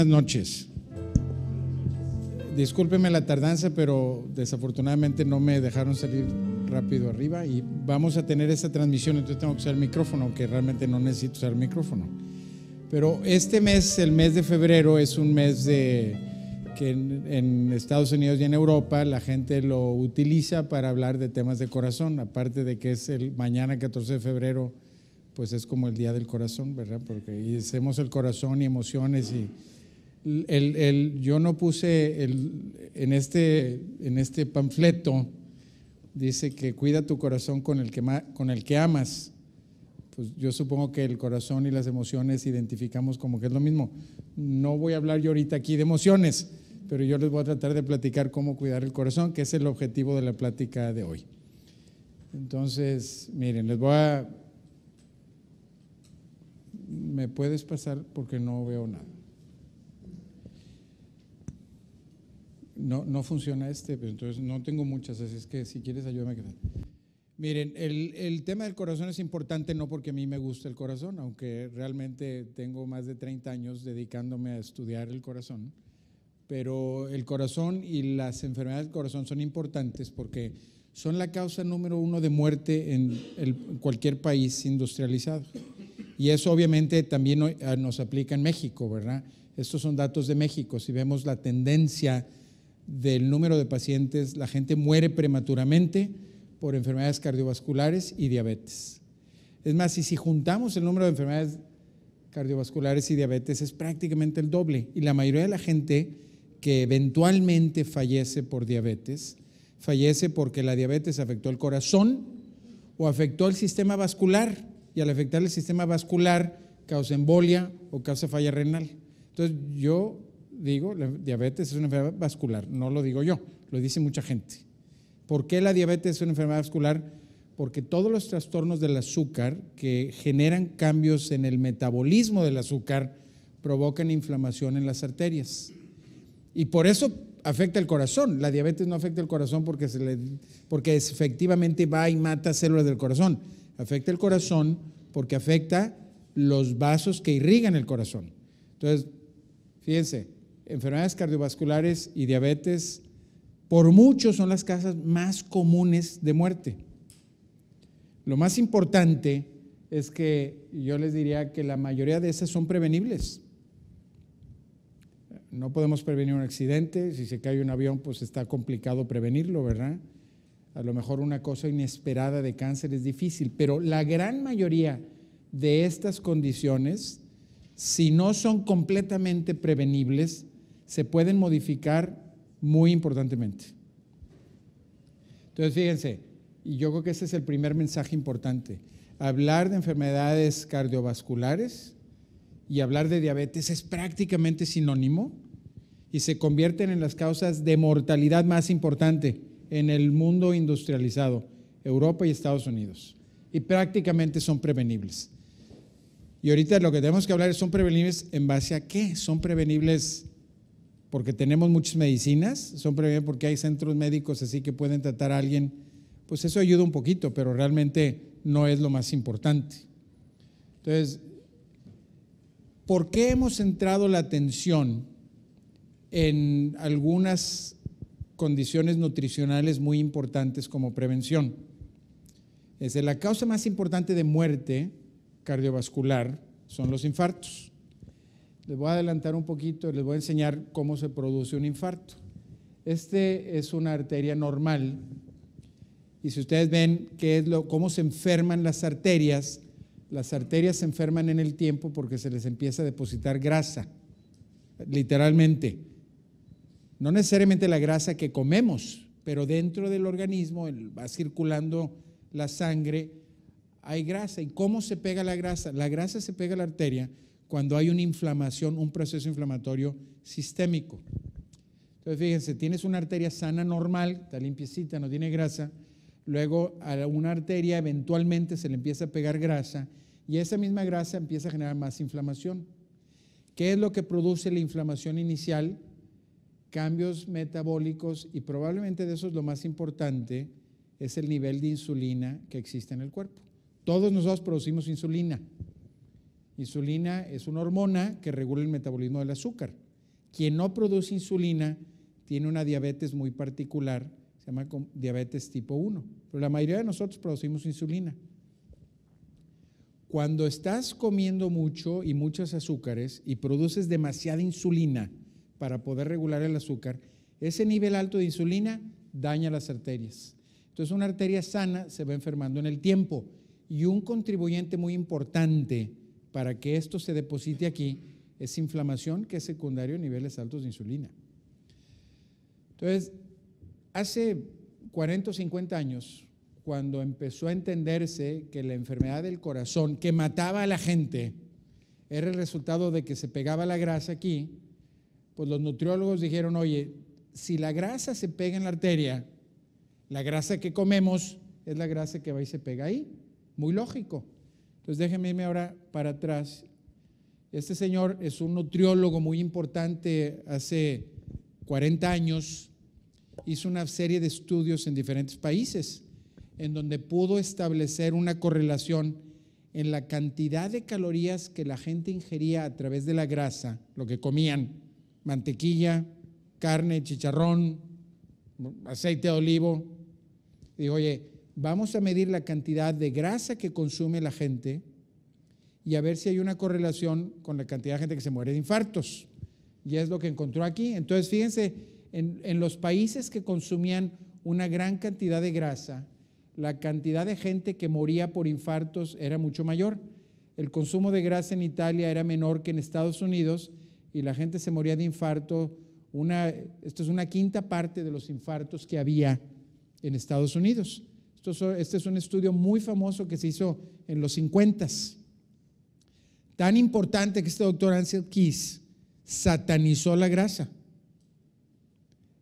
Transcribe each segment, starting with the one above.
buenas noches. Discúlpeme la tardanza, pero desafortunadamente no me dejaron salir rápido arriba y vamos a tener esta transmisión, entonces tengo que usar el micrófono, que realmente no necesito usar el micrófono. Pero este mes, el mes de febrero, es un mes de que en, Estados Unidos y en Europa la gente lo utiliza para hablar de temas de corazón, aparte de que es el mañana 14 de febrero, pues es como el día del corazón, ¿verdad? Porque hacemos el corazón y emociones y el, yo no puse el, en, este, en este panfleto, dice que cuida tu corazón con el que, con el que amas. Pues yo supongo que el corazón y las emociones identificamos como que es lo mismo. No voy a hablar yo ahorita aquí de emociones, pero yo les voy a tratar de platicar cómo cuidar el corazón, que es el objetivo de la plática de hoy. Entonces, miren, les voy a... ¿Me puedes pasar? Porque no veo nada. no, funciona este, pero entonces no tengo muchas, así es que si quieres ayúdame. Que... Miren, el, tema del corazón es importante no porque a mí me gusta el corazón, aunque realmente tengo más de 30 años dedicándome a estudiar el corazón, pero el corazón y las enfermedades del corazón son importantes porque son la causa número uno de muerte en, en cualquier país industrializado. Y eso obviamente también ah, nos aplica en México, ¿verdad? Estos son datos de México. Si vemos la tendencia del número de pacientes, la gente muere prematuramente por enfermedades cardiovasculares y diabetes. Es más, y si juntamos el número de enfermedades cardiovasculares y diabetes es prácticamente el doble. Y la mayoría de la gente que eventualmente fallece por diabetes, fallece porque la diabetes afectó el corazón o afectó el sistema vascular. Y al afectar el sistema vascular causa embolia o causa falla renal. Entonces yo digo, la diabetes es una enfermedad vascular, no lo digo yo, lo dice mucha gente. ¿Por qué la diabetes es una enfermedad vascular? Porque todos los trastornos del azúcar que generan cambios en el metabolismo del azúcar provocan inflamación en las arterias. Y por eso afecta el corazón. La diabetes no afecta el corazón porque, se le, porque efectivamente va y mata células del corazón. Afecta el corazón porque afecta los vasos que irrigan el corazón. Entonces, fíjense, enfermedades cardiovasculares y diabetes, por mucho son las causas más comunes de muerte. Lo más importante es que yo les diría que la mayoría de esas son prevenibles. No podemos prevenir un accidente, si se cae un avión, pues está complicado prevenirlo, ¿verdad? A lo mejor una cosa inesperada de cáncer es difícil, pero la gran mayoría de estas condiciones, si no son completamente prevenibles, se pueden modificar muy importantemente. Entonces, fíjense, y yo creo que ese es el primer mensaje importante. Hablar de enfermedades cardiovasculares y hablar de diabetes es prácticamente sinónimo y se convierten en las causas de mortalidad más importante en el mundo industrializado, Europa y Estados Unidos. Y prácticamente son prevenibles. Y ahorita lo que tenemos que hablar es, ¿son prevenibles en base a qué? ¿Son prevenibles porque tenemos muchas medicinas, son porque hay centros médicos así que pueden tratar a alguien, pues eso ayuda un poquito, pero realmente no es lo más importante. Entonces, ¿por qué hemos centrado la atención en algunas condiciones nutricionales muy importantes como prevención? la causa más importante de muerte cardiovascular son los infartos. Les voy a adelantar un poquito, les voy a enseñar cómo se produce un infarto. Este es una arteria normal. Y si ustedes ven qué es lo, cómo se enferman las arterias, las arterias se enferman en el tiempo porque se les empieza a depositar grasa, literalmente. No necesariamente la grasa que comemos, pero dentro del organismo va circulando la sangre, hay grasa. ¿Y cómo se pega la grasa? La grasa se pega a la arteria cuando hay una inflamación, un proceso inflamatorio sistémico. Entonces, fíjense, tienes una arteria sana normal, está limpiecita, no tiene grasa, luego a una arteria eventualmente se le empieza a pegar grasa y esa misma grasa empieza a generar más inflamación. ¿Qué es lo que produce la inflamación inicial? Cambios metabólicos y probablemente de eso lo más importante, es el nivel de insulina que existe en el cuerpo. Todos nosotros producimos insulina. Insulina es una hormona que regula el metabolismo del azúcar. Quien no produce insulina tiene una diabetes muy particular, se llama diabetes tipo 1, pero la mayoría de nosotros producimos insulina. Cuando estás comiendo mucho y muchos azúcares y produces demasiada insulina para poder regular el azúcar, ese nivel alto de insulina daña las arterias. Entonces una arteria sana se va enfermando en el tiempo y un contribuyente muy importante para que esto se deposite aquí es inflamación que es secundario a niveles altos de insulina. Entonces, hace 40 o 50 años, cuando empezó a entenderse que la enfermedad del corazón que mataba a la gente era el resultado de que se pegaba la grasa aquí, pues los nutriólogos dijeron, oye, si la grasa se pega en la arteria, la grasa que comemos es la grasa que va y se pega ahí. Muy lógico. Entonces déjenme ahora para atrás. Este señor es un nutriólogo muy importante hace 40 años. Hizo una serie de estudios en diferentes países en donde pudo establecer una correlación en la cantidad de calorías que la gente ingería a través de la grasa, lo que comían, mantequilla, carne, chicharrón, aceite de olivo. y oye, Vamos a medir la cantidad de grasa que consume la gente y a ver si hay una correlación con la cantidad de gente que se muere de infartos. Y es lo que encontró aquí. Entonces, fíjense, en, los países que consumían una gran cantidad de grasa, la cantidad de gente que moría por infartos era mucho mayor. El consumo de grasa en Italia era menor que en Estados Unidos y la gente se moría de infarto. esto es una quinta parte de los infartos que había en Estados Unidos. Este es un estudio muy famoso que se hizo en los 50. Tan importante que este doctor Ansel Keys satanizó la grasa.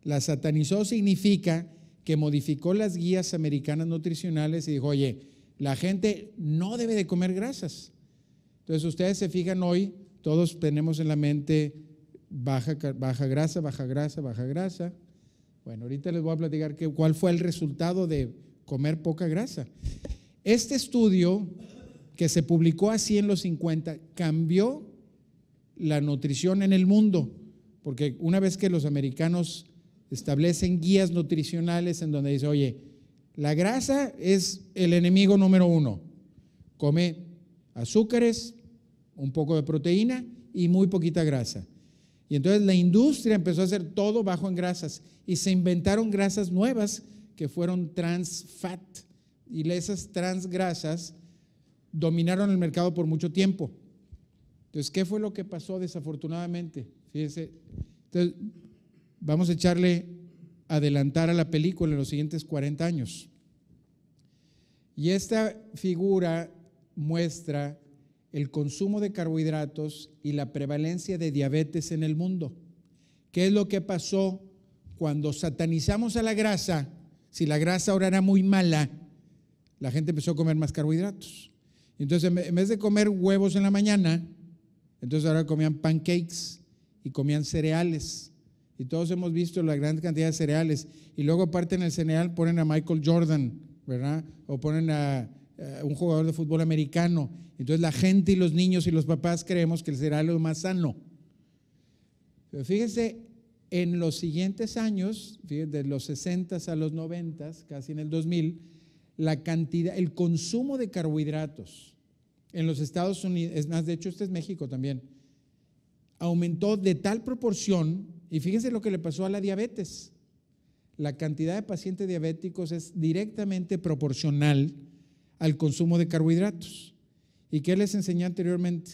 La satanizó significa que modificó las guías americanas nutricionales y dijo, oye, la gente no debe de comer grasas. Entonces ustedes se fijan hoy, todos tenemos en la mente baja, grasa, baja grasa, baja grasa. Bueno, ahorita les voy a platicar cuál fue el resultado de comer poca grasa. Este estudio que se publicó así en los 50 cambió la nutrición en el mundo, porque una vez que los americanos establecen guías nutricionales en donde dice, oye, la grasa es el enemigo número uno, come azúcares, un poco de proteína y muy poquita grasa. Y entonces la industria empezó a hacer todo bajo en grasas y se inventaron grasas nuevas que fueron trans fat y esas trans grasas dominaron el mercado por mucho tiempo. Entonces, ¿qué fue lo que pasó desafortunadamente? Fíjese. entonces, vamos a echarle adelantar a la película en los siguientes 40 años. Y esta figura muestra el consumo de carbohidratos y la prevalencia de diabetes en el mundo. ¿Qué es lo que pasó cuando satanizamos a la grasa? Si la grasa ahora era muy mala, la gente empezó a comer más carbohidratos. Entonces, en vez de comer huevos en la mañana, entonces ahora comían pancakes y comían cereales. Y todos hemos visto la gran cantidad de cereales. Y luego, aparte en el cereal, ponen a Michael Jordan, ¿verdad? O ponen a, un jugador de fútbol americano. Entonces, la gente y los niños y los papás creemos que el cereal es lo más sano. Pero fíjense en los siguientes años, de los 60 a los 90, casi en el 2000, la cantidad, el consumo de carbohidratos en los Estados Unidos, más, de hecho este es México también, aumentó de tal proporción, y fíjense lo que le pasó a la diabetes. La cantidad de pacientes diabéticos es directamente proporcional al consumo de carbohidratos. ¿Y qué les enseñé anteriormente?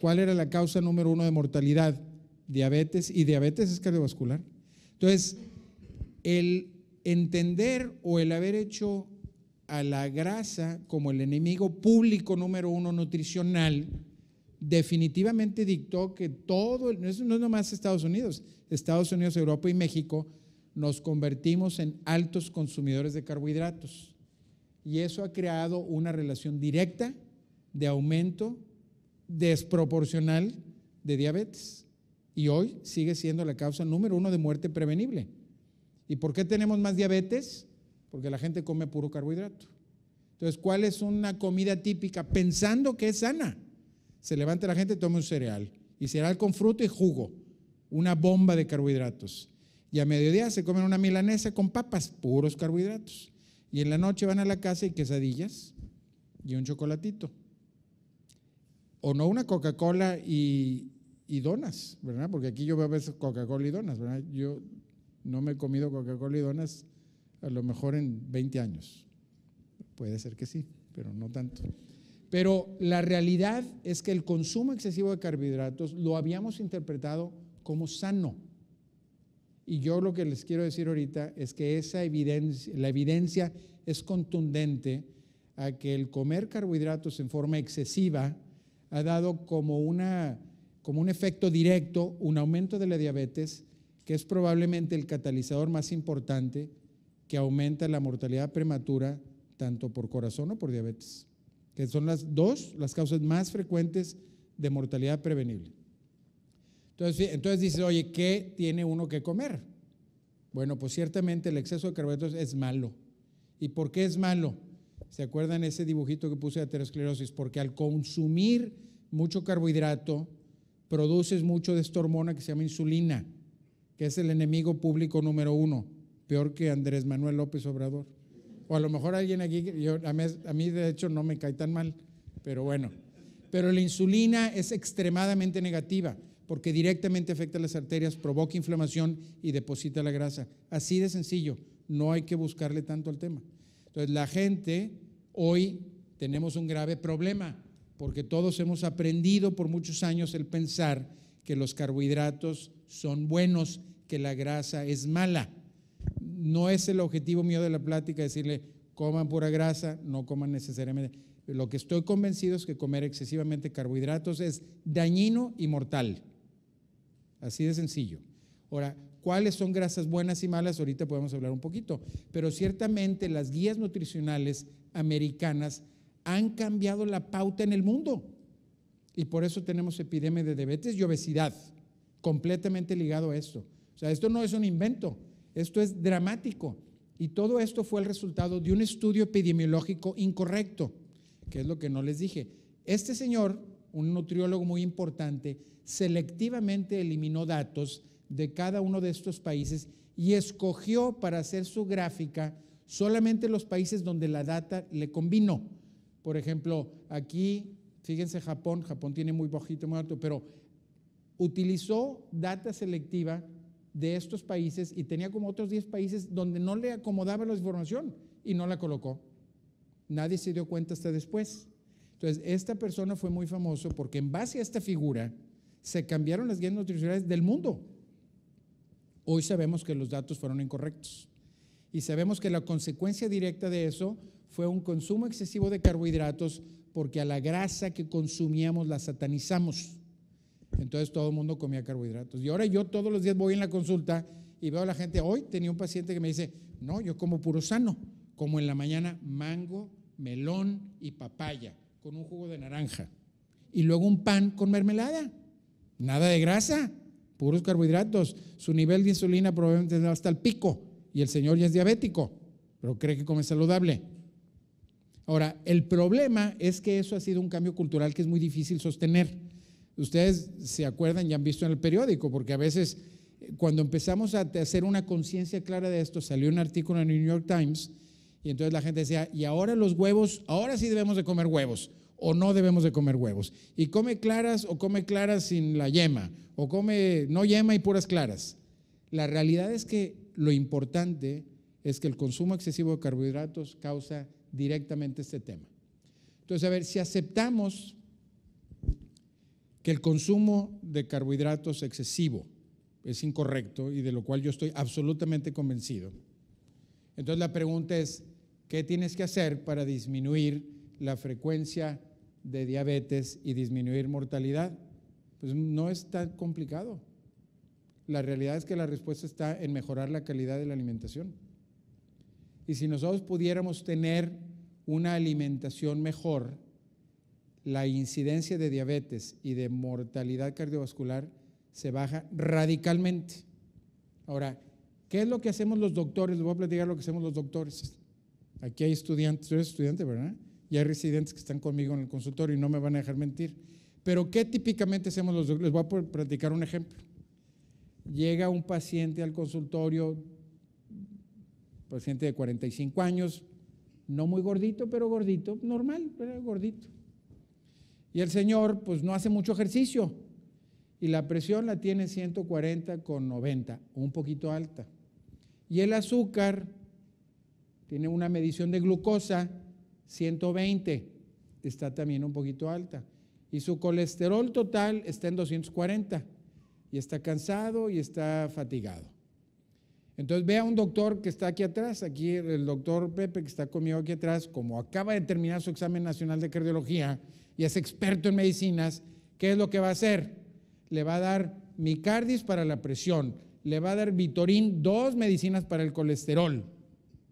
¿Cuál era la causa número uno de mortalidad? diabetes, y diabetes es cardiovascular. Entonces, el entender o el haber hecho a la grasa como el enemigo público número uno nutricional, definitivamente dictó que todo, no es nomás Estados Unidos, Estados Unidos, Europa y México, nos convertimos en altos consumidores de carbohidratos. Y eso ha creado una relación directa de aumento desproporcional de diabetes y hoy sigue siendo la causa número uno de muerte prevenible. ¿Y por qué tenemos más diabetes? Porque la gente come puro carbohidrato. Entonces, ¿cuál es una comida típica pensando que es sana? Se levanta la gente y toma un cereal. Y cereal con fruto y jugo. Una bomba de carbohidratos. Y a mediodía se comen una milanesa con papas, puros carbohidratos. Y en la noche van a la casa y quesadillas y un chocolatito. O no una Coca-Cola y, y donas, ¿verdad? Porque aquí yo veo a veces Coca-Cola y donas, ¿verdad? Yo no me he comido Coca-Cola y donas a lo mejor en 20 años. Puede ser que sí, pero no tanto. Pero la realidad es que el consumo excesivo de carbohidratos lo habíamos interpretado como sano. Y yo lo que les quiero decir ahorita es que esa evidencia, la evidencia es contundente a que el comer carbohidratos en forma excesiva ha dado como una como un efecto directo un aumento de la diabetes, que es probablemente el catalizador más importante que aumenta la mortalidad prematura tanto por corazón o por diabetes, que son las dos, las causas más frecuentes de mortalidad prevenible. Entonces, entonces dices, oye, ¿qué tiene uno que comer? Bueno, pues ciertamente el exceso de carbohidratos es malo. ¿Y por qué es malo? ¿Se acuerdan ese dibujito que puse de aterosclerosis? Porque al consumir mucho carbohidrato, produces mucho de esta hormona que se llama insulina, que es el enemigo público número uno, peor que Andrés Manuel López Obrador. O a lo mejor alguien aquí, a, mí, a mí de hecho no me cae tan mal, pero bueno. Pero la insulina es extremadamente negativa porque directamente afecta las arterias, provoca inflamación y deposita la grasa. Así de sencillo, no hay que buscarle tanto al tema. Entonces la gente, hoy tenemos un grave problema porque todos hemos aprendido por muchos años el pensar que los carbohidratos son buenos, que la grasa es mala. No es el objetivo mío de la plática decirle, coman pura grasa, no coman necesariamente. Lo que estoy convencido es que comer excesivamente carbohidratos es dañino y mortal. Así de sencillo. Ahora, ¿cuáles son grasas buenas y malas? Ahorita podemos hablar un poquito, pero ciertamente las guías nutricionales americanas han cambiado la pauta en el mundo. Y por eso tenemos epidemia de diabetes y obesidad, completamente ligado a esto. O sea, esto no es un invento, esto es dramático. Y todo esto fue el resultado de un estudio epidemiológico incorrecto, que es lo que no les dije. Este señor, un nutriólogo muy importante, selectivamente eliminó datos de cada uno de estos países y escogió para hacer su gráfica solamente los países donde la data le combinó. Por ejemplo, aquí, fíjense Japón, Japón tiene muy bajito, muy alto, pero utilizó data selectiva de estos países y tenía como otros 10 países donde no le acomodaba la información y no la colocó. Nadie se dio cuenta hasta después. Entonces, esta persona fue muy famoso porque en base a esta figura se cambiaron las guías nutricionales del mundo. Hoy sabemos que los datos fueron incorrectos y sabemos que la consecuencia directa de eso fue un consumo excesivo de carbohidratos porque a la grasa que consumíamos la satanizamos. Entonces todo el mundo comía carbohidratos. Y ahora yo todos los días voy en la consulta y veo a la gente, hoy tenía un paciente que me dice, no, yo como puro sano, como en la mañana mango, melón y papaya, con un jugo de naranja. Y luego un pan con mermelada. Nada de grasa, puros carbohidratos. Su nivel de insulina probablemente está hasta el pico y el señor ya es diabético, pero cree que come saludable. Ahora, el problema es que eso ha sido un cambio cultural que es muy difícil sostener. Ustedes se acuerdan ya han visto en el periódico, porque a veces eh, cuando empezamos a hacer una conciencia clara de esto, salió un artículo en el New York Times y entonces la gente decía, y ahora los huevos, ahora sí debemos de comer huevos o no debemos de comer huevos. Y come claras o come claras sin la yema, o come no yema y puras claras. La realidad es que lo importante es que el consumo excesivo de carbohidratos causa directamente este tema. Entonces, a ver, si aceptamos que el consumo de carbohidratos excesivo es incorrecto y de lo cual yo estoy absolutamente convencido, entonces la pregunta es, ¿qué tienes que hacer para disminuir la frecuencia de diabetes y disminuir mortalidad? Pues no es tan complicado. La realidad es que la respuesta está en mejorar la calidad de la alimentación. Y si nosotros pudiéramos tener una alimentación mejor, la incidencia de diabetes y de mortalidad cardiovascular se baja radicalmente. Ahora, ¿qué es lo que hacemos los doctores? Les voy a platicar lo que hacemos los doctores. Aquí hay estudiantes, tú eres estudiante, ¿verdad? Y hay residentes que están conmigo en el consultorio y no me van a dejar mentir. Pero ¿qué típicamente hacemos los doctores? Les voy a platicar un ejemplo. Llega un paciente al consultorio paciente de 45 años, no muy gordito, pero gordito, normal, pero gordito. Y el señor, pues no hace mucho ejercicio. Y la presión la tiene 140 con 90, un poquito alta. Y el azúcar tiene una medición de glucosa 120, está también un poquito alta. Y su colesterol total está en 240. Y está cansado y está fatigado. Entonces ve a un doctor que está aquí atrás, aquí el doctor Pepe que está conmigo aquí atrás, como acaba de terminar su examen nacional de cardiología y es experto en medicinas, ¿qué es lo que va a hacer? Le va a dar micardis para la presión, le va a dar Vitorín, dos medicinas para el colesterol,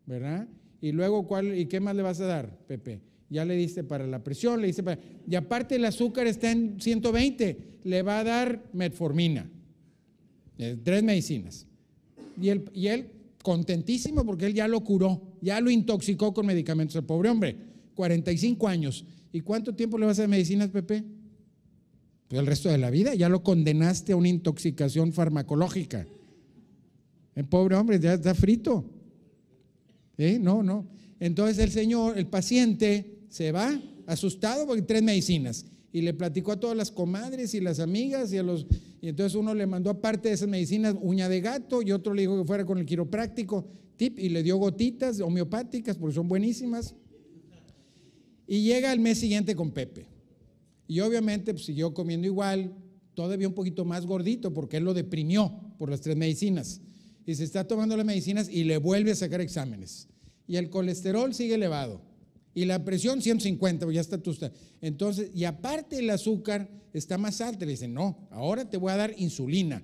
¿verdad? Y luego, ¿cuál, ¿y qué más le vas a dar, Pepe? Ya le diste para la presión, le dice para... Y aparte el azúcar está en 120, le va a dar metformina, eh, tres medicinas y él, contentísimo porque él ya lo curó, ya lo intoxicó con medicamentos. El pobre hombre, 45 años. ¿Y cuánto tiempo le vas a hacer medicinas, Pepe? Pues el resto de la vida, ya lo condenaste a una intoxicación farmacológica. El pobre hombre ya está frito. ¿Eh? No, no. Entonces el señor, el paciente, se va asustado porque tres medicinas. Y le platicó a todas las comadres y las amigas y a los y entonces uno le mandó aparte de esas medicinas uña de gato y otro le dijo que fuera con el quiropráctico, tip, y le dio gotitas homeopáticas porque son buenísimas. Y llega el mes siguiente con Pepe. Y obviamente pues, siguió comiendo igual, todavía un poquito más gordito porque él lo deprimió por las tres medicinas. Y se está tomando las medicinas y le vuelve a sacar exámenes. Y el colesterol sigue elevado y la presión 150, pues ya está Entonces, y aparte el azúcar está más alto, Le dicen, no, ahora te voy a dar insulina.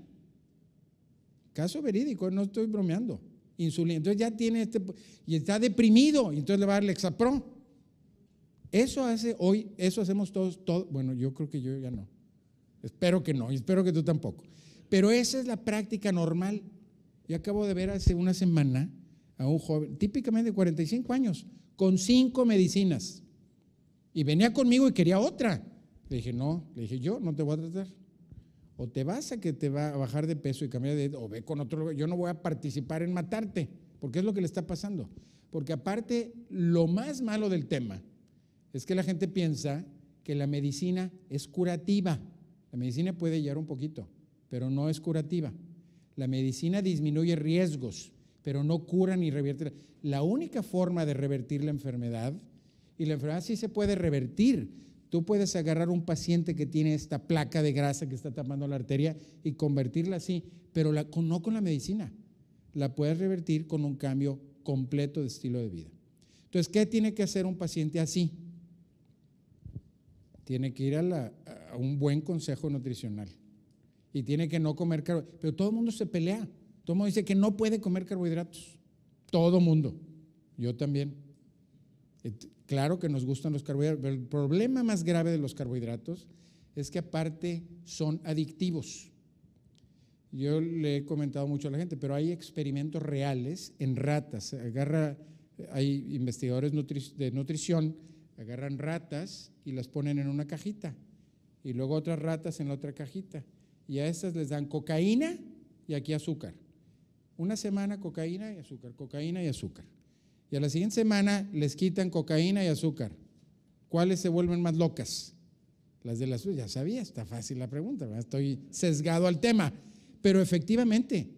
Caso verídico, no estoy bromeando. Insulina. Entonces ya tiene este, y está deprimido, y entonces le va a dar Lexapro. Eso hace hoy, eso hacemos todos, bueno, yo creo que yo ya no. Espero que no, y espero que tú tampoco. Pero esa es la práctica normal. Yo acabo de ver hace una semana a un joven, típicamente de 45 años, con cinco medicinas. Y venía conmigo y quería otra. Le dije, no, le dije, yo no te voy a tratar. O te vas a que te va a bajar de peso y cambiar de o ve con otro Yo no voy a participar en matarte, porque es lo que le está pasando. Porque aparte, lo más malo del tema es que la gente piensa que la medicina es curativa. La medicina puede llegar un poquito, pero no es curativa. La medicina disminuye riesgos, pero no cura ni revierte. La única forma de revertir la enfermedad, y la enfermedad sí se puede revertir, tú puedes agarrar un paciente que tiene esta placa de grasa que está tapando la arteria y convertirla así, pero no con la medicina, la puedes revertir con un cambio completo de estilo de vida. Entonces, ¿qué tiene que hacer un paciente así? Tiene que ir a, un buen consejo nutricional y tiene que no comer carbohidratos. Pero todo el mundo se pelea. Todo mundo dice que no puede comer carbohidratos. Todo mundo. Yo también. Claro que nos gustan los carbohidratos, pero el problema más grave de los carbohidratos es que aparte son adictivos. Yo le he comentado mucho a la gente, pero hay experimentos reales en ratas. Agarra, hay investigadores de nutrición, agarran ratas y las ponen en una cajita y luego otras ratas en la otra cajita. Y a esas les dan cocaína y aquí azúcar. Una semana cocaína y azúcar, cocaína y azúcar. Y a la siguiente semana les quitan cocaína y azúcar. ¿Cuáles se vuelven más locas? Las de las ya sabía, está fácil la pregunta, estoy sesgado al tema. Pero efectivamente,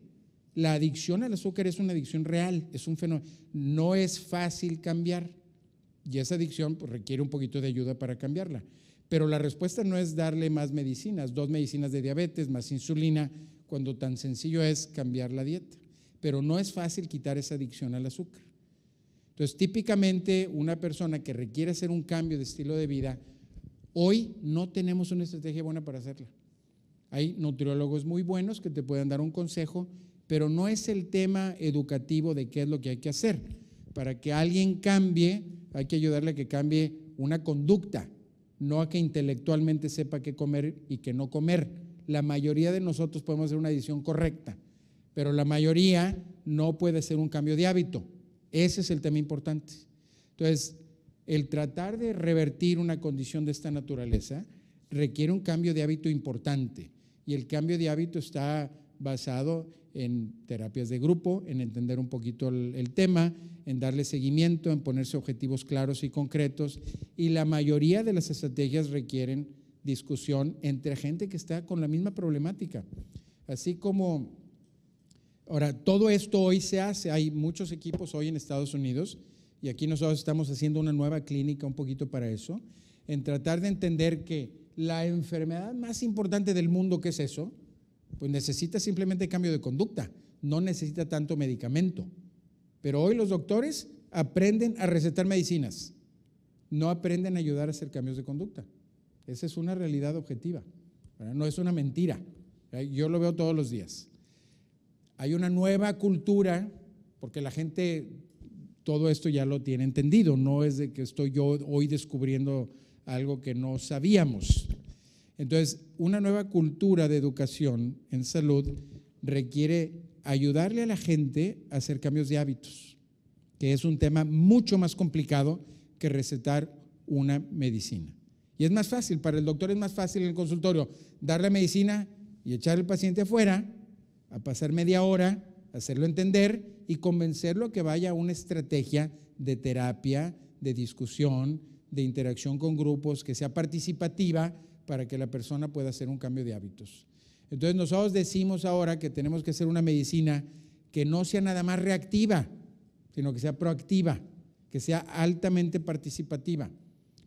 la adicción al azúcar es una adicción real, es un fenómeno. No es fácil cambiar. Y esa adicción pues, requiere un poquito de ayuda para cambiarla. Pero la respuesta no es darle más medicinas, dos medicinas de diabetes, más insulina, cuando tan sencillo es cambiar la dieta pero no es fácil quitar esa adicción al azúcar. Entonces, típicamente una persona que requiere hacer un cambio de estilo de vida, hoy no tenemos una estrategia buena para hacerla. Hay nutriólogos muy buenos que te pueden dar un consejo, pero no es el tema educativo de qué es lo que hay que hacer. Para que alguien cambie, hay que ayudarle a que cambie una conducta, no a que intelectualmente sepa qué comer y qué no comer. La mayoría de nosotros podemos hacer una decisión correcta pero la mayoría no puede ser un cambio de hábito. Ese es el tema importante. Entonces, el tratar de revertir una condición de esta naturaleza requiere un cambio de hábito importante. Y el cambio de hábito está basado en terapias de grupo, en entender un poquito el, tema, en darle seguimiento, en ponerse objetivos claros y concretos. Y la mayoría de las estrategias requieren discusión entre gente que está con la misma problemática. Así como Ahora, todo esto hoy se hace, hay muchos equipos hoy en Estados Unidos y aquí nosotros estamos haciendo una nueva clínica un poquito para eso, en tratar de entender que la enfermedad más importante del mundo, que es eso, pues necesita simplemente cambio de conducta, no necesita tanto medicamento. Pero hoy los doctores aprenden a recetar medicinas, no aprenden a ayudar a hacer cambios de conducta. Esa es una realidad objetiva, no es una mentira. Yo lo veo todos los días. Hay una nueva cultura, porque la gente todo esto ya lo tiene entendido, no es de que estoy yo hoy descubriendo algo que no sabíamos. Entonces, una nueva cultura de educación en salud requiere ayudarle a la gente a hacer cambios de hábitos, que es un tema mucho más complicado que recetar una medicina. Y es más fácil, para el doctor es más fácil en el consultorio dar la medicina y echar al paciente afuera a pasar media hora, hacerlo entender y convencerlo que vaya a una estrategia de terapia, de discusión, de interacción con grupos, que sea participativa para que la persona pueda hacer un cambio de hábitos. Entonces nosotros decimos ahora que tenemos que hacer una medicina que no sea nada más reactiva, sino que sea proactiva, que sea altamente participativa,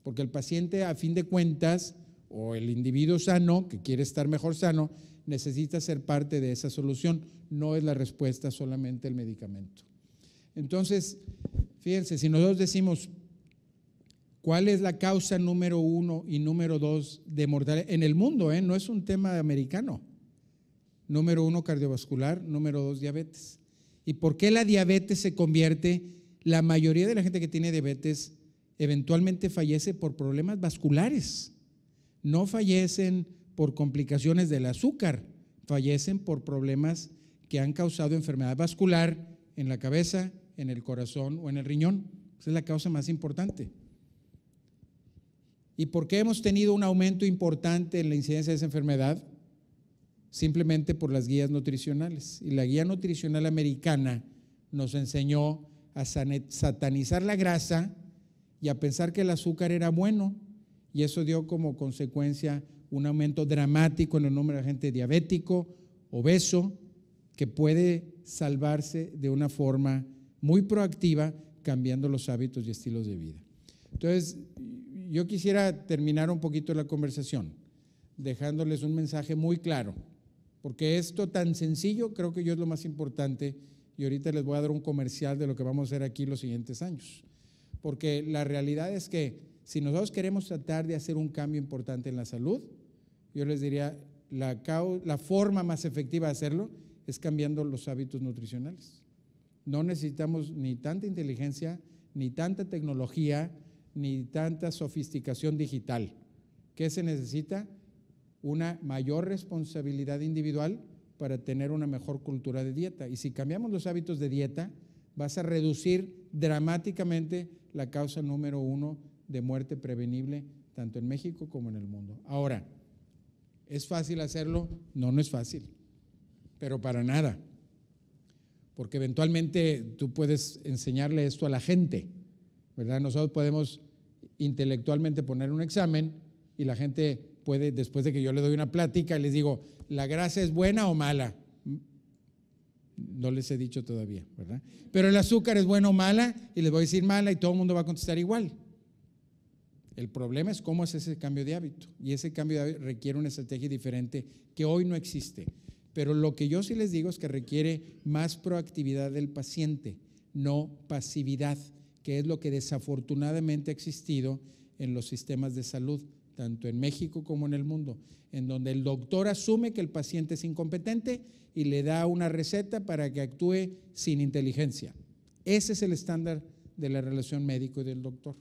porque el paciente a fin de cuentas, o el individuo sano, que quiere estar mejor sano, necesita ser parte de esa solución, no es la respuesta solamente el medicamento. Entonces, fíjense, si nosotros decimos, ¿cuál es la causa número uno y número dos de mortalidad en el mundo? Eh, no es un tema americano. Número uno, cardiovascular, número dos, diabetes. ¿Y por qué la diabetes se convierte? La mayoría de la gente que tiene diabetes eventualmente fallece por problemas vasculares. No fallecen por complicaciones del azúcar, fallecen por problemas que han causado enfermedad vascular en la cabeza, en el corazón o en el riñón. Esa es la causa más importante. ¿Y por qué hemos tenido un aumento importante en la incidencia de esa enfermedad? Simplemente por las guías nutricionales. Y la guía nutricional americana nos enseñó a satanizar la grasa y a pensar que el azúcar era bueno. Y eso dio como consecuencia un aumento dramático en el número de gente diabético, obeso, que puede salvarse de una forma muy proactiva cambiando los hábitos y estilos de vida. Entonces, yo quisiera terminar un poquito la conversación dejándoles un mensaje muy claro, porque esto tan sencillo creo que yo es lo más importante y ahorita les voy a dar un comercial de lo que vamos a hacer aquí los siguientes años, porque la realidad es que si nosotros queremos tratar de hacer un cambio importante en la salud, yo les diría, la, la forma más efectiva de hacerlo es cambiando los hábitos nutricionales. No necesitamos ni tanta inteligencia, ni tanta tecnología, ni tanta sofisticación digital. ¿Qué se necesita? Una mayor responsabilidad individual para tener una mejor cultura de dieta. Y si cambiamos los hábitos de dieta, vas a reducir dramáticamente la causa número uno de muerte prevenible, tanto en México como en el mundo. Ahora, ¿Es fácil hacerlo? No, no es fácil, pero para nada. Porque eventualmente tú puedes enseñarle esto a la gente, ¿verdad? Nosotros podemos intelectualmente poner un examen y la gente puede, después de que yo le doy una plática, les digo, ¿la grasa es buena o mala? No les he dicho todavía, ¿verdad? Pero el azúcar es bueno o mala y les voy a decir mala y todo el mundo va a contestar igual. El problema es cómo hacer ese cambio de hábito. Y ese cambio de hábito requiere una estrategia diferente que hoy no existe. Pero lo que yo sí les digo es que requiere más proactividad del paciente, no pasividad, que es lo que desafortunadamente ha existido en los sistemas de salud, tanto en México como en el mundo, en donde el doctor asume que el paciente es incompetente y le da una receta para que actúe sin inteligencia. Ese es el estándar de la relación médico y del doctor.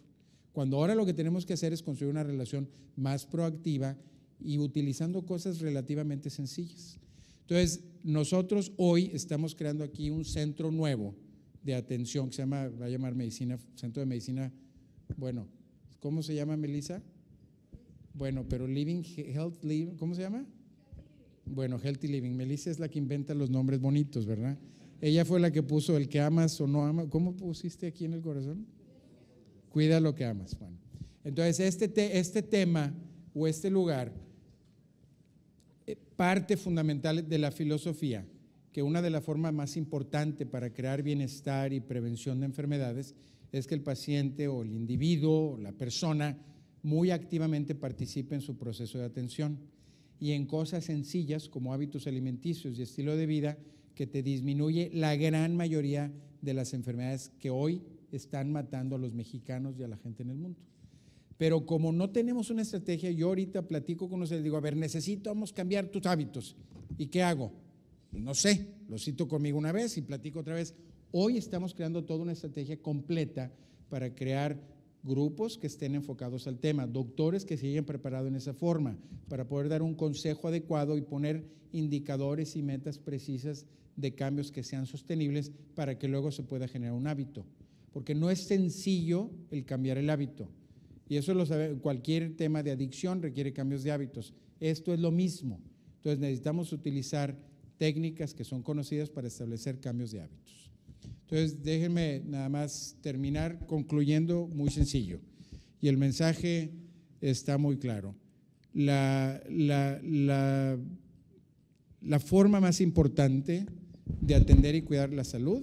Cuando ahora lo que tenemos que hacer es construir una relación más proactiva y utilizando cosas relativamente sencillas. Entonces, nosotros hoy estamos creando aquí un centro nuevo de atención que se llama, va a llamar medicina, centro de medicina, bueno, ¿cómo se llama Melissa? Bueno, pero Living, Health Living, ¿cómo se llama? Bueno, Healthy Living. Melissa es la que inventa los nombres bonitos, ¿verdad? Ella fue la que puso el que amas o no amas. ¿Cómo pusiste aquí en el corazón? Cuida lo que amas, Juan. Entonces, este, este tema o este lugar, eh, parte fundamental de la filosofía, que una de las formas más importantes para crear bienestar y prevención de enfermedades es que el paciente o el individuo o la persona muy activamente participe en su proceso de atención y en cosas sencillas como hábitos alimenticios y estilo de vida que te disminuye la gran mayoría de las enfermedades que hoy están matando a los mexicanos y a la gente en el mundo. Pero como no tenemos una estrategia, yo ahorita platico con ustedes, digo, a ver, necesitamos cambiar tus hábitos. ¿Y qué hago? No sé, lo cito conmigo una vez y platico otra vez. Hoy estamos creando toda una estrategia completa para crear grupos que estén enfocados al tema, doctores que se hayan preparado en esa forma, para poder dar un consejo adecuado y poner indicadores y metas precisas de cambios que sean sostenibles para que luego se pueda generar un hábito porque no es sencillo el cambiar el hábito. Y eso lo sabe, cualquier tema de adicción requiere cambios de hábitos. Esto es lo mismo. Entonces necesitamos utilizar técnicas que son conocidas para establecer cambios de hábitos. Entonces déjenme nada más terminar concluyendo muy sencillo. Y el mensaje está muy claro. La, la, la, la forma más importante de atender y cuidar la salud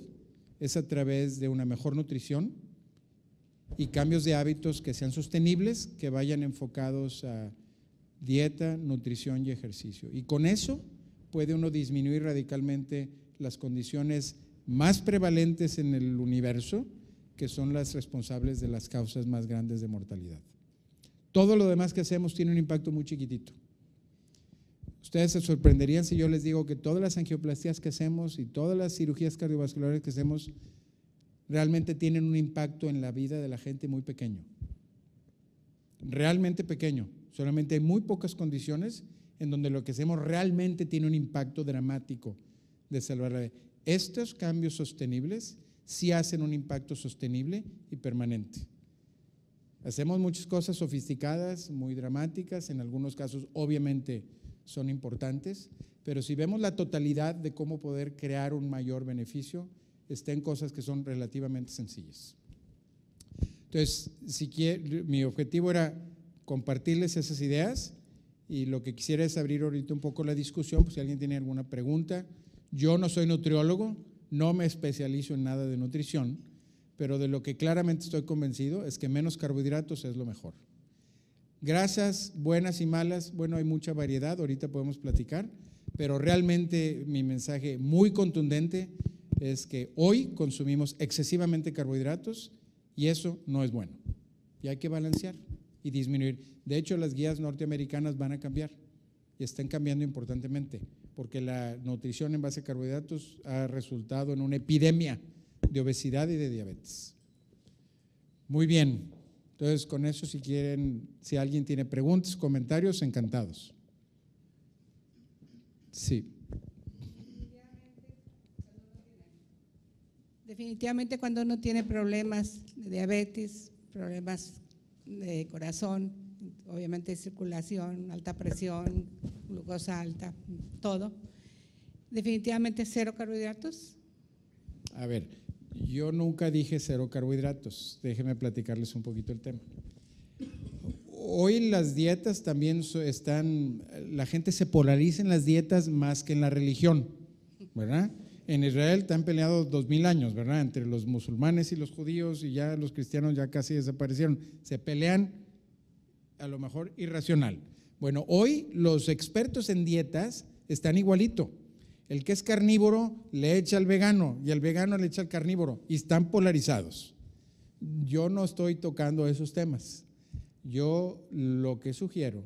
es a través de una mejor nutrición y cambios de hábitos que sean sostenibles, que vayan enfocados a dieta, nutrición y ejercicio. Y con eso puede uno disminuir radicalmente las condiciones más prevalentes en el universo, que son las responsables de las causas más grandes de mortalidad. Todo lo demás que hacemos tiene un impacto muy chiquitito. Ustedes se sorprenderían si yo les digo que todas las angioplastías que hacemos y todas las cirugías cardiovasculares que hacemos realmente tienen un impacto en la vida de la gente muy pequeño. Realmente pequeño. Solamente hay muy pocas condiciones en donde lo que hacemos realmente tiene un impacto dramático de salvar la vida. Estos cambios sostenibles sí hacen un impacto sostenible y permanente. Hacemos muchas cosas sofisticadas, muy dramáticas, en algunos casos obviamente son importantes, pero si vemos la totalidad de cómo poder crear un mayor beneficio, está en cosas que son relativamente sencillas. Entonces, si mi objetivo era compartirles esas ideas y lo que quisiera es abrir ahorita un poco la discusión, pues si alguien tiene alguna pregunta. Yo no soy nutriólogo, no me especializo en nada de nutrición, pero de lo que claramente estoy convencido es que menos carbohidratos es lo mejor. Grasas buenas y malas, bueno, hay mucha variedad, ahorita podemos platicar, pero realmente mi mensaje muy contundente es que hoy consumimos excesivamente carbohidratos y eso no es bueno. Y hay que balancear y disminuir. De hecho, las guías norteamericanas van a cambiar y están cambiando importantemente, porque la nutrición en base a carbohidratos ha resultado en una epidemia de obesidad y de diabetes. Muy bien, entonces, con eso, si quieren, si alguien tiene preguntas, comentarios, encantados. Sí. Definitivamente cuando uno tiene problemas de diabetes, problemas de corazón, obviamente circulación, alta presión, glucosa alta, todo, definitivamente cero carbohidratos. A ver, yo nunca dije cero carbohidratos. Déjenme platicarles un poquito el tema. Hoy las dietas también están, la gente se polariza en las dietas más que en la religión, ¿verdad? En Israel están peleados dos mil años, ¿verdad? Entre los musulmanes y los judíos y ya los cristianos ya casi desaparecieron. Se pelean a lo mejor irracional. Bueno, hoy los expertos en dietas están igualito. El que es carnívoro le echa al vegano y el vegano le echa al carnívoro y están polarizados. Yo no estoy tocando esos temas. Yo lo que sugiero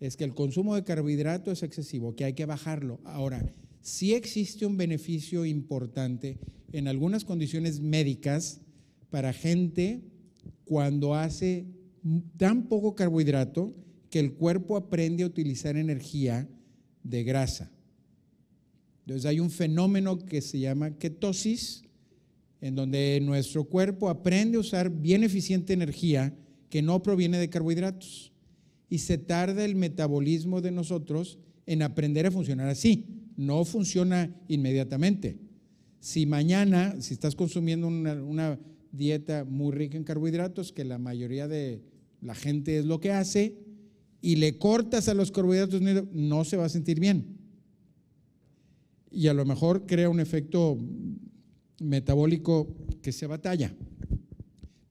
es que el consumo de carbohidrato es excesivo, que hay que bajarlo. Ahora, sí existe un beneficio importante en algunas condiciones médicas para gente cuando hace tan poco carbohidrato que el cuerpo aprende a utilizar energía de grasa. Entonces hay un fenómeno que se llama ketosis, en donde nuestro cuerpo aprende a usar bien eficiente energía que no proviene de carbohidratos. Y se tarda el metabolismo de nosotros en aprender a funcionar así. No funciona inmediatamente. Si mañana, si estás consumiendo una, una dieta muy rica en carbohidratos, que la mayoría de la gente es lo que hace, y le cortas a los carbohidratos, no se va a sentir bien y a lo mejor crea un efecto metabólico que se batalla.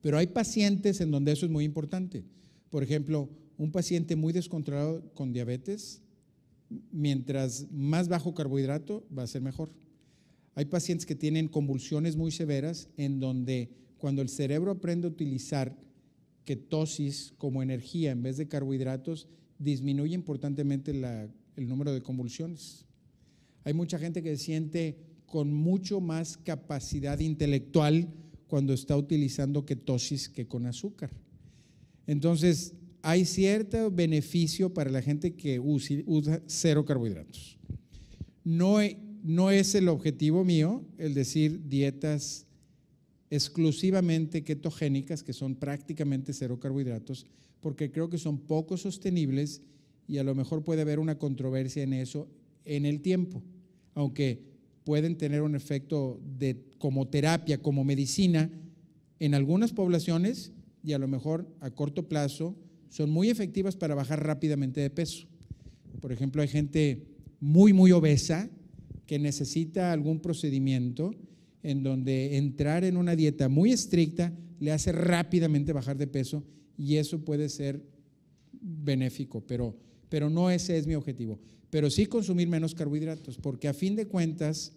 Pero hay pacientes en donde eso es muy importante. Por ejemplo, un paciente muy descontrolado con diabetes, mientras más bajo carbohidrato, va a ser mejor. Hay pacientes que tienen convulsiones muy severas en donde cuando el cerebro aprende a utilizar ketosis como energía en vez de carbohidratos, disminuye importantemente el número de convulsiones. Hay mucha gente que se siente con mucho más capacidad intelectual cuando está utilizando ketosis que con azúcar. Entonces, hay cierto beneficio para la gente que usa cero carbohidratos. No, e, no es el objetivo mío el decir dietas exclusivamente ketogénicas, que son prácticamente cero carbohidratos, porque creo que son poco sostenibles y a lo mejor puede haber una controversia en eso en el tiempo, aunque pueden tener un efecto de, como terapia, como medicina, en algunas poblaciones y a lo mejor a corto plazo son muy efectivas para bajar rápidamente de peso. Por ejemplo, hay gente muy, muy obesa que necesita algún procedimiento en donde entrar en una dieta muy estricta le hace rápidamente bajar de peso y eso puede ser benéfico, pero, pero no ese es mi objetivo pero sí consumir menos carbohidratos, porque a fin de cuentas,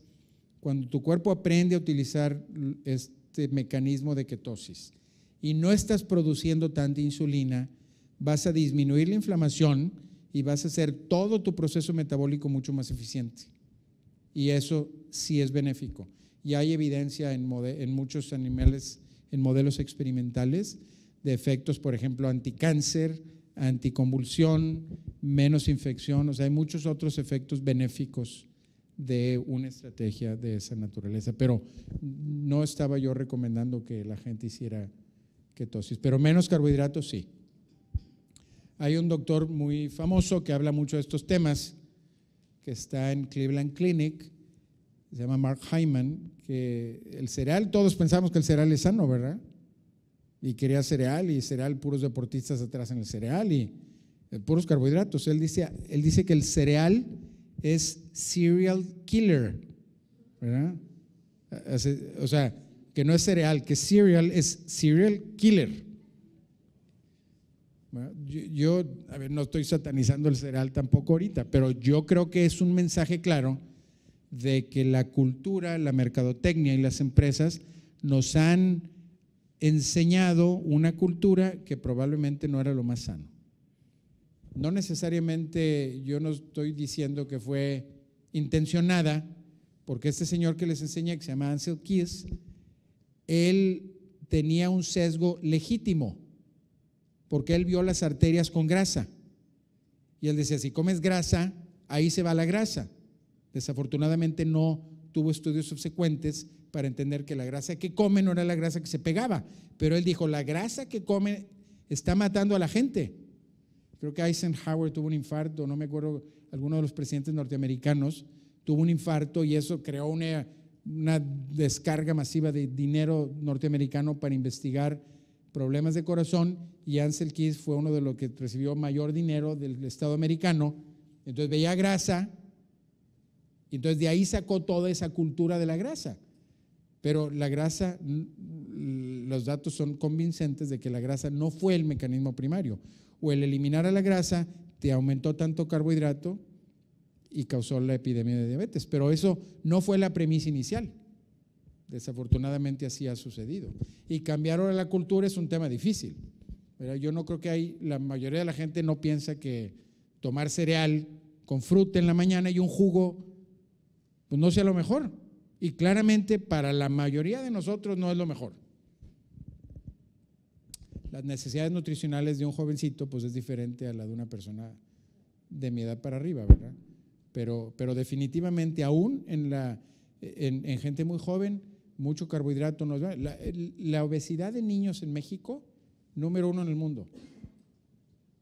cuando tu cuerpo aprende a utilizar este mecanismo de ketosis y no estás produciendo tanta insulina, vas a disminuir la inflamación y vas a hacer todo tu proceso metabólico mucho más eficiente. Y eso sí es benéfico. Y hay evidencia en, muchos animales, en modelos experimentales, de efectos, por ejemplo, anticáncer, anticonvulsión, menos infección, o sea, hay muchos otros efectos benéficos de una estrategia de esa naturaleza, pero no estaba yo recomendando que la gente hiciera ketosis, pero menos carbohidratos sí. Hay un doctor muy famoso que habla mucho de estos temas, que está en Cleveland Clinic, se llama Mark Hyman, que el cereal, todos pensamos que el cereal es sano, ¿verdad? y quería cereal y cereal, puros deportistas atrás en el cereal y eh, puros carbohidratos. Él dice, él dice que el cereal es cereal killer, eh, O sea, que no es cereal, que cereal es cereal killer. yo, a ver, no estoy satanizando el cereal tampoco ahorita, pero yo creo que es un mensaje claro de que la cultura, la mercadotecnia y las empresas nos han enseñado una cultura que probablemente no era lo más sano. No necesariamente yo no estoy diciendo que fue intencionada, porque este señor que les enseña, que se llama Ansel Keys, él tenía un sesgo legítimo, porque él vio las arterias con grasa. Y él decía, si comes grasa, ahí se va la grasa. Desafortunadamente no tuvo estudios subsecuentes para entender que la grasa que come no era la grasa que se pegaba. Pero él dijo, la grasa que come está matando a la gente. Creo que Eisenhower tuvo un infarto, no me acuerdo, alguno de los presidentes norteamericanos tuvo un infarto y eso creó una, una descarga masiva de dinero norteamericano para investigar problemas de corazón y Ansel Keys fue uno de los que recibió mayor dinero del Estado americano. Entonces veía grasa y entonces de ahí sacó toda esa cultura de la grasa. Pero la grasa, mm, los datos son convincentes de que la grasa no fue el mecanismo primario. O el eliminar a la grasa te aumentó tanto carbohidrato y causó la epidemia de diabetes. Pero eso no fue la premisa inicial. Desafortunadamente así ha sucedido. Y cambiar ahora la cultura es un tema difícil. Pero yo no creo que hay, la mayoría de la gente no piensa que tomar cereal con fruta en la mañana y un jugo, pues no sea lo mejor y claramente para la mayoría de nosotros no es lo mejor. Las necesidades nutricionales de un jovencito pues es diferente a la de una persona de mi edad para arriba, ¿verdad? Pero, pero definitivamente aún en, la, en, gente muy joven, mucho carbohidrato no es La, la obesidad de niños en México, número uno en el mundo.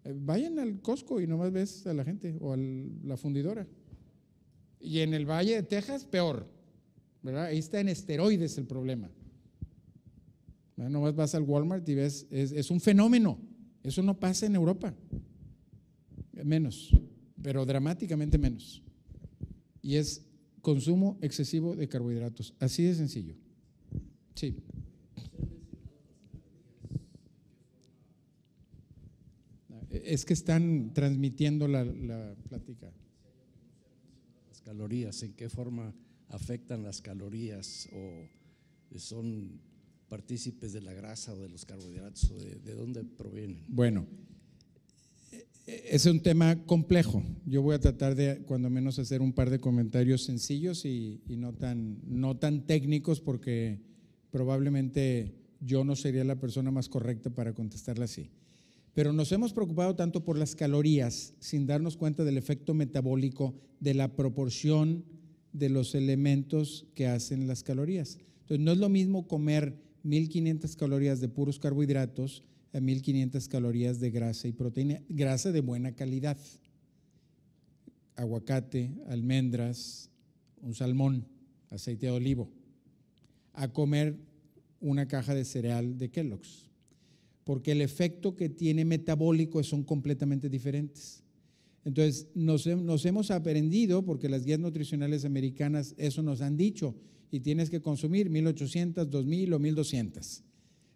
Eh, vayan al Costco y nomás ves a la gente o a la fundidora. Y en el Valle de Texas, peor. Ahí está en esteroides el problema. No Nomás vas al Walmart y ves, es, un fenómeno. Eso no pasa en Europa. Menos, pero dramáticamente menos. Y es consumo excesivo de carbohidratos. Así de sencillo. Sí. Es que están transmitiendo la, la plática. Las calorías, ¿en qué forma? afectan las calorías o eh, son partícipes de la grasa o de los carbohidratos o de, de dónde provienen? Bueno, e, e, es un tema complejo. Yo voy a tratar de, cuando menos, hacer un par de comentarios sencillos y, no, tan, no tan técnicos porque probablemente yo no sería la persona más correcta para contestarla así. Pero nos hemos preocupado tanto por las calorías sin darnos cuenta del efecto metabólico, de la proporción de los elementos que hacen las calorías. Entonces, no es lo mismo comer 1500 calorías de puros carbohidratos a 1500 calorías de grasa y proteína, grasa de buena calidad, aguacate, almendras, un salmón, aceite de olivo, a comer una caja de cereal de Kellogg's, porque el efecto que tiene metabólico son completamente diferentes. Entonces, nos, hemos aprendido, porque las guías nutricionales americanas eso nos han dicho, y tienes que consumir 1800, 2000 o 1200.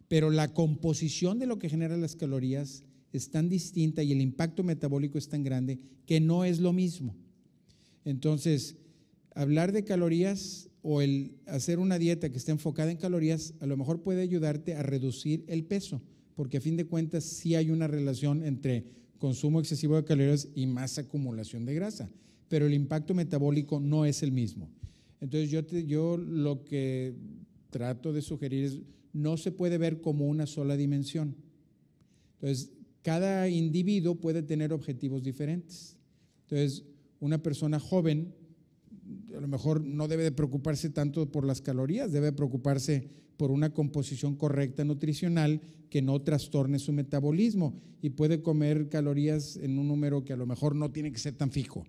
Pero la composición de lo que genera las calorías es tan distinta y el impacto metabólico es tan grande que no es lo mismo. Entonces, hablar de calorías o el hacer una dieta que esté enfocada en calorías a lo mejor puede ayudarte a reducir el peso, porque a fin de cuentas sí hay una relación entre consumo excesivo de calorías y más acumulación de grasa, pero el impacto metabólico no es el mismo. Entonces yo, yo lo que trato de sugerir es, no se puede ver como una sola dimensión. Entonces, cada individuo puede tener objetivos diferentes. Entonces, una persona joven a lo mejor no debe de preocuparse tanto por las calorías, debe preocuparse por una composición correcta nutricional que no trastorne su metabolismo y puede comer calorías en un número que a lo mejor no tiene que ser tan fijo.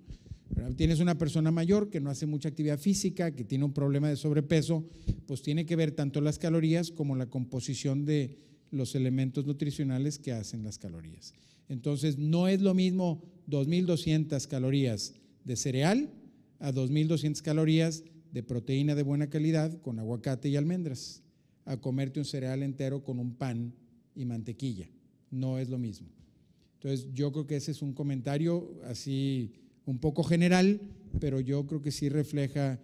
Tienes una persona mayor que no hace mucha actividad física, que tiene un problema de sobrepeso, pues tiene que ver tanto las calorías como la composición de los elementos nutricionales que hacen las calorías. Entonces, no es lo mismo 2.200 calorías de cereal a 2.200 calorías de proteína de buena calidad con aguacate y almendras, a comerte un cereal entero con un pan y mantequilla. No es lo mismo. Entonces, yo creo que ese es un comentario así un poco general, pero yo creo que sí refleja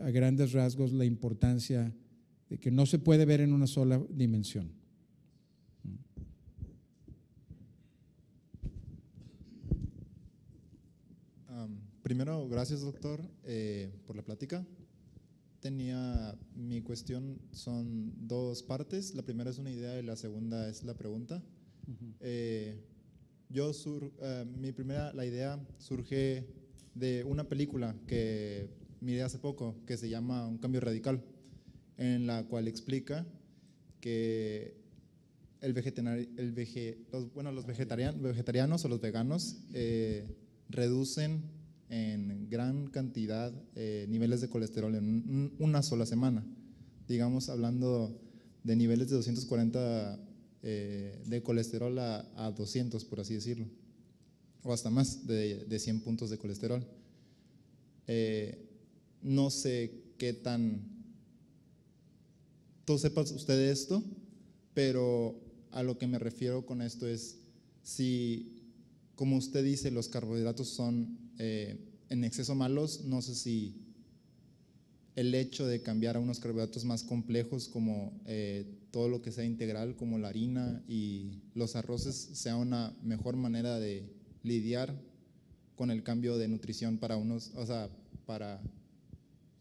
a grandes rasgos la importancia de que no se puede ver en una sola dimensión. primero, gracias doctor eh, por la plática. Tenía, mi cuestión son dos partes. La primera es una idea y la segunda es la pregunta. Eh, yo, eh, mi primera, la idea surge de una película que miré hace poco que se llama Un cambio radical, en la cual explica que el el los, bueno, los ah, vegetarianos o los veganos reducen en gran cantidad eh, niveles de colesterol en una sola semana. Digamos, hablando de niveles de 240 eh, de colesterol a, 200, por así decirlo, o hasta más de, 100 puntos de colesterol. Eh, no sé qué tan... Tú sepas usted esto, pero a lo que me refiero con esto es si como usted dice, los carbohidratos son eh, en exceso malos. No sé si el hecho de cambiar a unos carbohidratos más complejos como eh, todo lo que sea integral, como la harina y los arroces, sea una mejor manera de lidiar con el cambio de nutrición para unos, o sea, para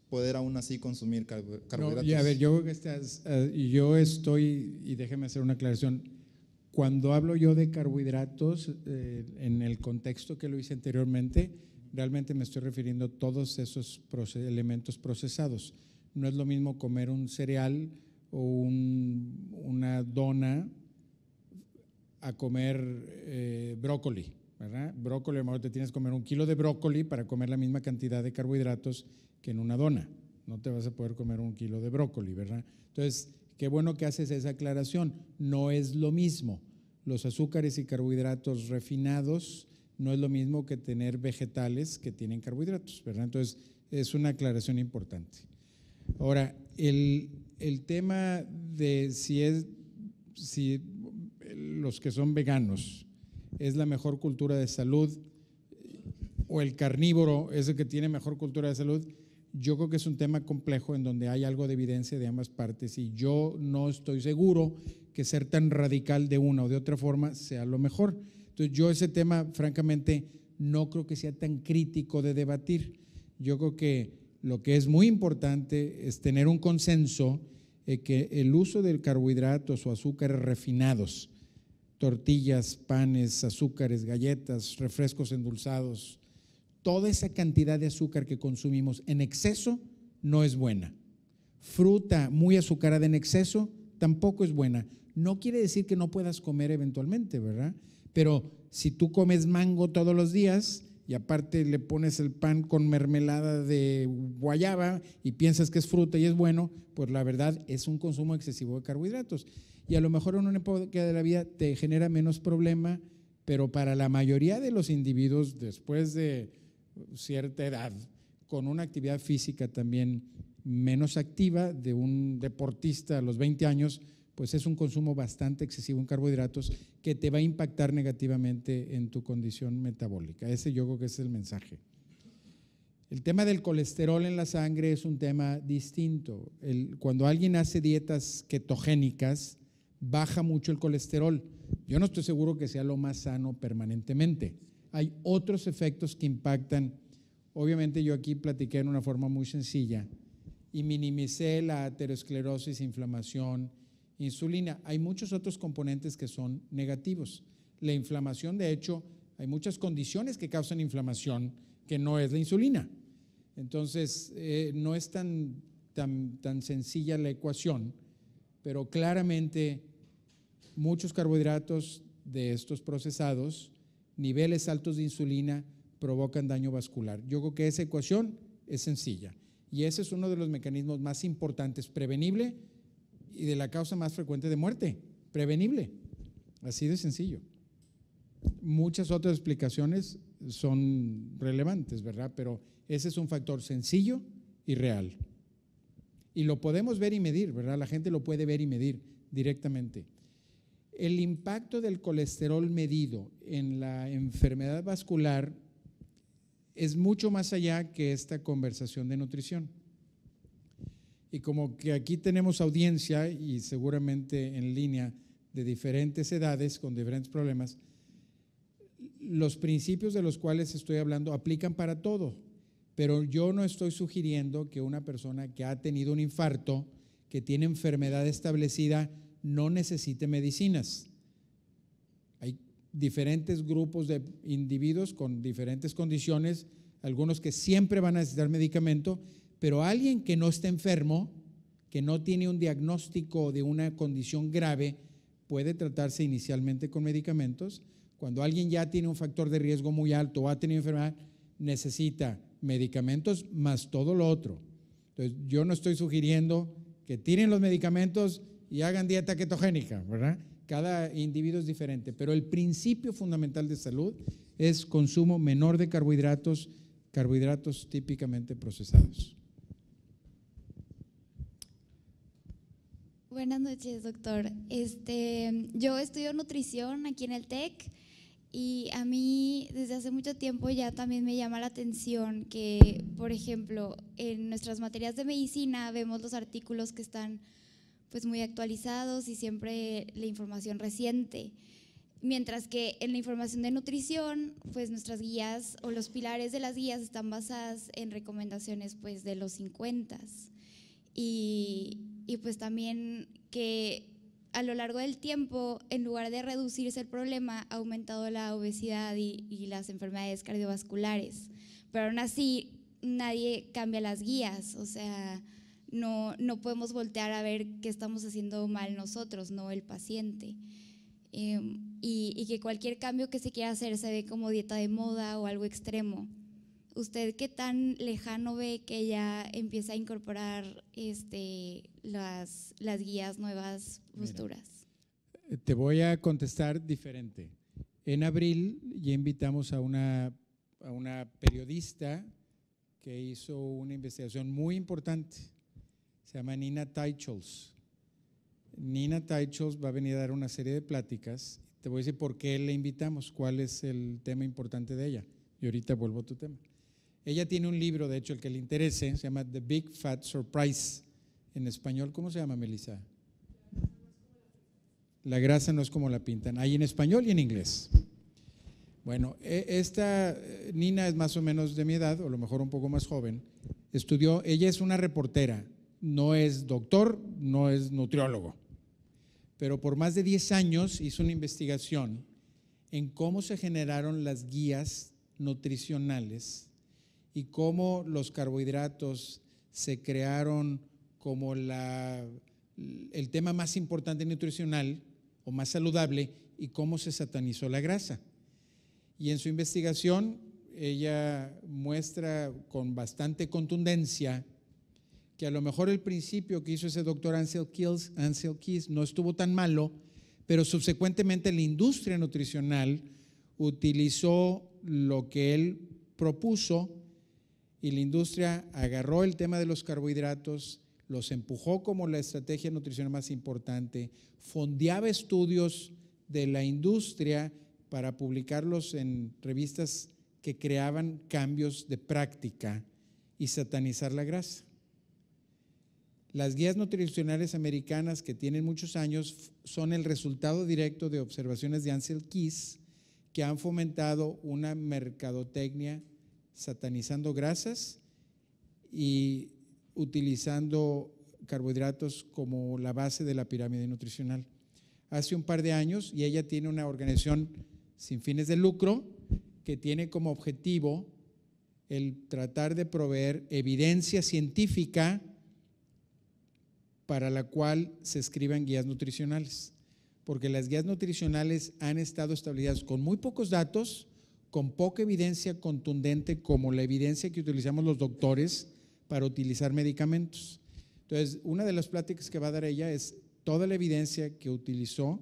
poder aún así consumir carbohidratos. No, a ver, este, eh, yo estoy, y déjeme hacer una aclaración, cuando hablo yo de carbohidratos, eh, en el contexto que lo hice anteriormente, realmente me estoy refiriendo a todos esos elementos procesados. No es lo mismo comer un cereal o una dona a comer eh, brócoli. ¿verdad? Brócoli, a lo mejor te tienes que comer un kilo de brócoli para comer la misma cantidad de carbohidratos que en una dona. No te vas a poder comer un kilo de brócoli, ¿verdad? Entonces, Qué bueno que haces esa aclaración. No es lo mismo. Los azúcares y carbohidratos refinados no es lo mismo que tener vegetales que tienen carbohidratos, Entonces, es una aclaración importante. Ahora, el, el tema de si es, si los que son veganos es la mejor cultura de salud o el carnívoro es el que tiene mejor cultura de salud, yo creo que es un tema complejo en donde hay algo de evidencia de ambas partes y yo no estoy seguro que ser tan radical de una o de otra forma sea lo mejor. Entonces yo ese tema, francamente, no creo que sea tan crítico de debatir. Yo creo que lo que es muy importante es tener un consenso de eh, que el uso de carbohidratos o azúcares refinados, tortillas, panes, azúcares, galletas, refrescos endulzados, toda esa cantidad de azúcar que consumimos en exceso no es buena. Fruta muy azucarada en exceso tampoco es buena. No quiere decir que no puedas comer eventualmente, ¿verdad? Pero si tú comes mango todos los días y aparte le pones el pan con mermelada de guayaba y piensas que es fruta y es bueno, pues la verdad es un consumo excesivo de carbohidratos. Y a lo mejor en una época de la vida te genera menos problema, pero para la mayoría de los individuos después de cierta edad, con una actividad física también menos activa de un deportista a los 20 años, pues es un consumo bastante excesivo en carbohidratos que te va a impactar negativamente en tu condición metabólica. Ese yo creo que es el mensaje. El tema del colesterol en la sangre es un tema distinto. cuando alguien hace dietas ketogénicas, baja mucho el colesterol. Yo no estoy seguro que sea lo más sano permanentemente hay otros efectos que impactan. Obviamente yo aquí platiqué en una forma muy sencilla y minimicé la aterosclerosis, inflamación, insulina. Hay muchos otros componentes que son negativos. La inflamación, de hecho, hay muchas condiciones que causan inflamación que no es la insulina. Entonces, eh, no es tan, tan, tan sencilla la ecuación, pero claramente muchos carbohidratos de estos procesados niveles altos de insulina provocan daño vascular. Yo creo que esa ecuación es sencilla y ese es uno de los mecanismos más importantes, prevenible y de la causa más frecuente de muerte, prevenible, así de sencillo. Muchas otras explicaciones son relevantes, ¿verdad? Pero ese es un factor sencillo y real. Y lo podemos ver y medir, ¿verdad? La gente lo puede ver y medir directamente. El impacto del colesterol medido en la enfermedad vascular es mucho más allá que esta conversación de nutrición. Y como que aquí tenemos audiencia y seguramente en línea de diferentes edades con diferentes problemas, los principios de los cuales estoy hablando aplican para todo, pero yo no estoy sugiriendo que una persona que ha tenido un infarto, que tiene enfermedad establecida, no necesite medicinas. Hay diferentes grupos de individuos con diferentes condiciones, algunos que siempre van a necesitar medicamento, pero alguien que no está enfermo, que no tiene un diagnóstico de una condición grave, puede tratarse inicialmente con medicamentos. Cuando alguien ya tiene un factor de riesgo muy alto o ha tenido enfermedad, necesita medicamentos más todo lo otro. Entonces, yo no estoy sugiriendo que tiren los medicamentos y hagan dieta ketogénica, ¿verdad? Cada individuo es diferente, pero el principio fundamental de salud es consumo menor de carbohidratos, carbohidratos típicamente procesados. Buenas noches, doctor. Este, yo estudio nutrición aquí en el TEC y a mí desde hace mucho tiempo ya también me llama la atención que, por ejemplo, en nuestras materias de medicina vemos los artículos que están pues muy actualizados y siempre la información reciente. Mientras que en la información de nutrición, pues nuestras guías o los pilares de las guías están basadas en recomendaciones pues de los 50 y, y pues también que a lo largo del tiempo, en lugar de reducirse el problema, ha aumentado la obesidad y, y las enfermedades cardiovasculares. Pero aún así, nadie cambia las guías, o sea, no, no podemos voltear a ver qué estamos haciendo mal nosotros, no el paciente. Em, y, que cualquier cambio que se quiera hacer se ve como dieta de moda o algo extremo. ¿Usted qué tan lejano ve que ya empieza a incorporar este, las, guías, nuevas posturas? Eh, te voy a contestar diferente. En abril ya invitamos a una periodista que hizo una investigación muy importante se llama Nina Teichels. Nina Teichels va a venir a dar una serie de pláticas. Te voy a decir por qué le invitamos, cuál es el tema importante de ella. Y ahorita vuelvo a tu tema. Ella tiene un libro, de hecho, el que le interese, se llama The Big Fat Surprise. En español, ¿cómo se llama, Melissa? La grasa no es como la pintan. Hay en español y en inglés. Bueno, e, esta eh, Nina es más o menos de mi edad, o lo mejor un poco más joven. Estudió, ella es una reportera, no es doctor, no es nutriólogo, pero por más de 10 años hizo una investigación en cómo se generaron las guías nutricionales y cómo los carbohidratos se crearon como el tema más importante nutricional o más saludable y cómo se satanizó la grasa. Y en su investigación ella muestra con bastante contundencia que a lo mejor el principio que hizo ese doctor Ansel Keys, Ansel Keys no estuvo tan malo, pero subsecuentemente la industria nutricional utilizó lo que él propuso y la industria agarró el tema de los carbohidratos, los empujó como la estrategia nutricional más importante, fondeaba estudios de la industria para publicarlos en revistas que creaban cambios de práctica y satanizar la grasa. Las guías nutricionales americanas que tienen muchos años son el resultado directo de observaciones de Ansel Keys que han fomentado una mercadotecnia satanizando grasas y utilizando carbohidratos como la base de la pirámide nutricional. Hace un par de años, y ella tiene una organización sin fines de lucro que tiene como objetivo el tratar de proveer evidencia científica para la cual se escriban guías nutricionales, porque las guías nutricionales han estado establecidas con muy pocos datos, con poca evidencia contundente como la evidencia que utilizamos los doctores para utilizar medicamentos. Entonces, una de las pláticas que va a dar ella es toda la evidencia que utilizó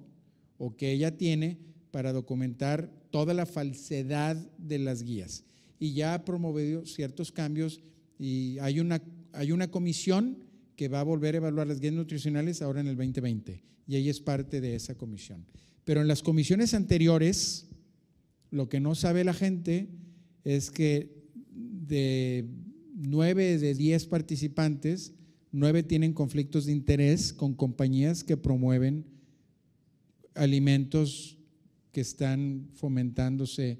o que ella tiene para documentar toda la falsedad de las guías. Y ya ha promovido ciertos cambios y hay una, hay una comisión que va a volver a evaluar las guías nutricionales ahora en el 2020 y ella es parte de esa comisión. Pero en las comisiones anteriores, lo que no sabe la gente es que de nueve de 10 participantes, nueve tienen conflictos de interés con compañías que promueven alimentos que están fomentándose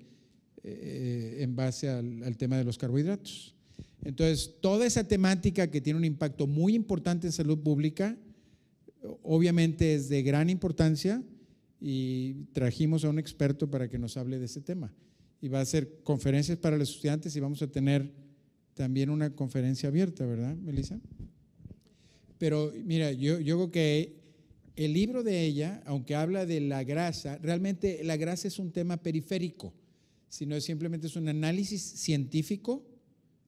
eh, en base al tema de los carbohidratos. Entonces, toda esa temática que tiene un impacto muy importante en salud pública, obviamente es de gran importancia y trajimos a un experto para que nos hable de ese tema. Y va a ser conferencias para los estudiantes y vamos a tener también una conferencia abierta, ¿verdad, Melissa? Pero mira, yo, yo creo que el libro de ella, aunque habla de la grasa, realmente la grasa es un tema periférico, sino simplemente es un análisis científico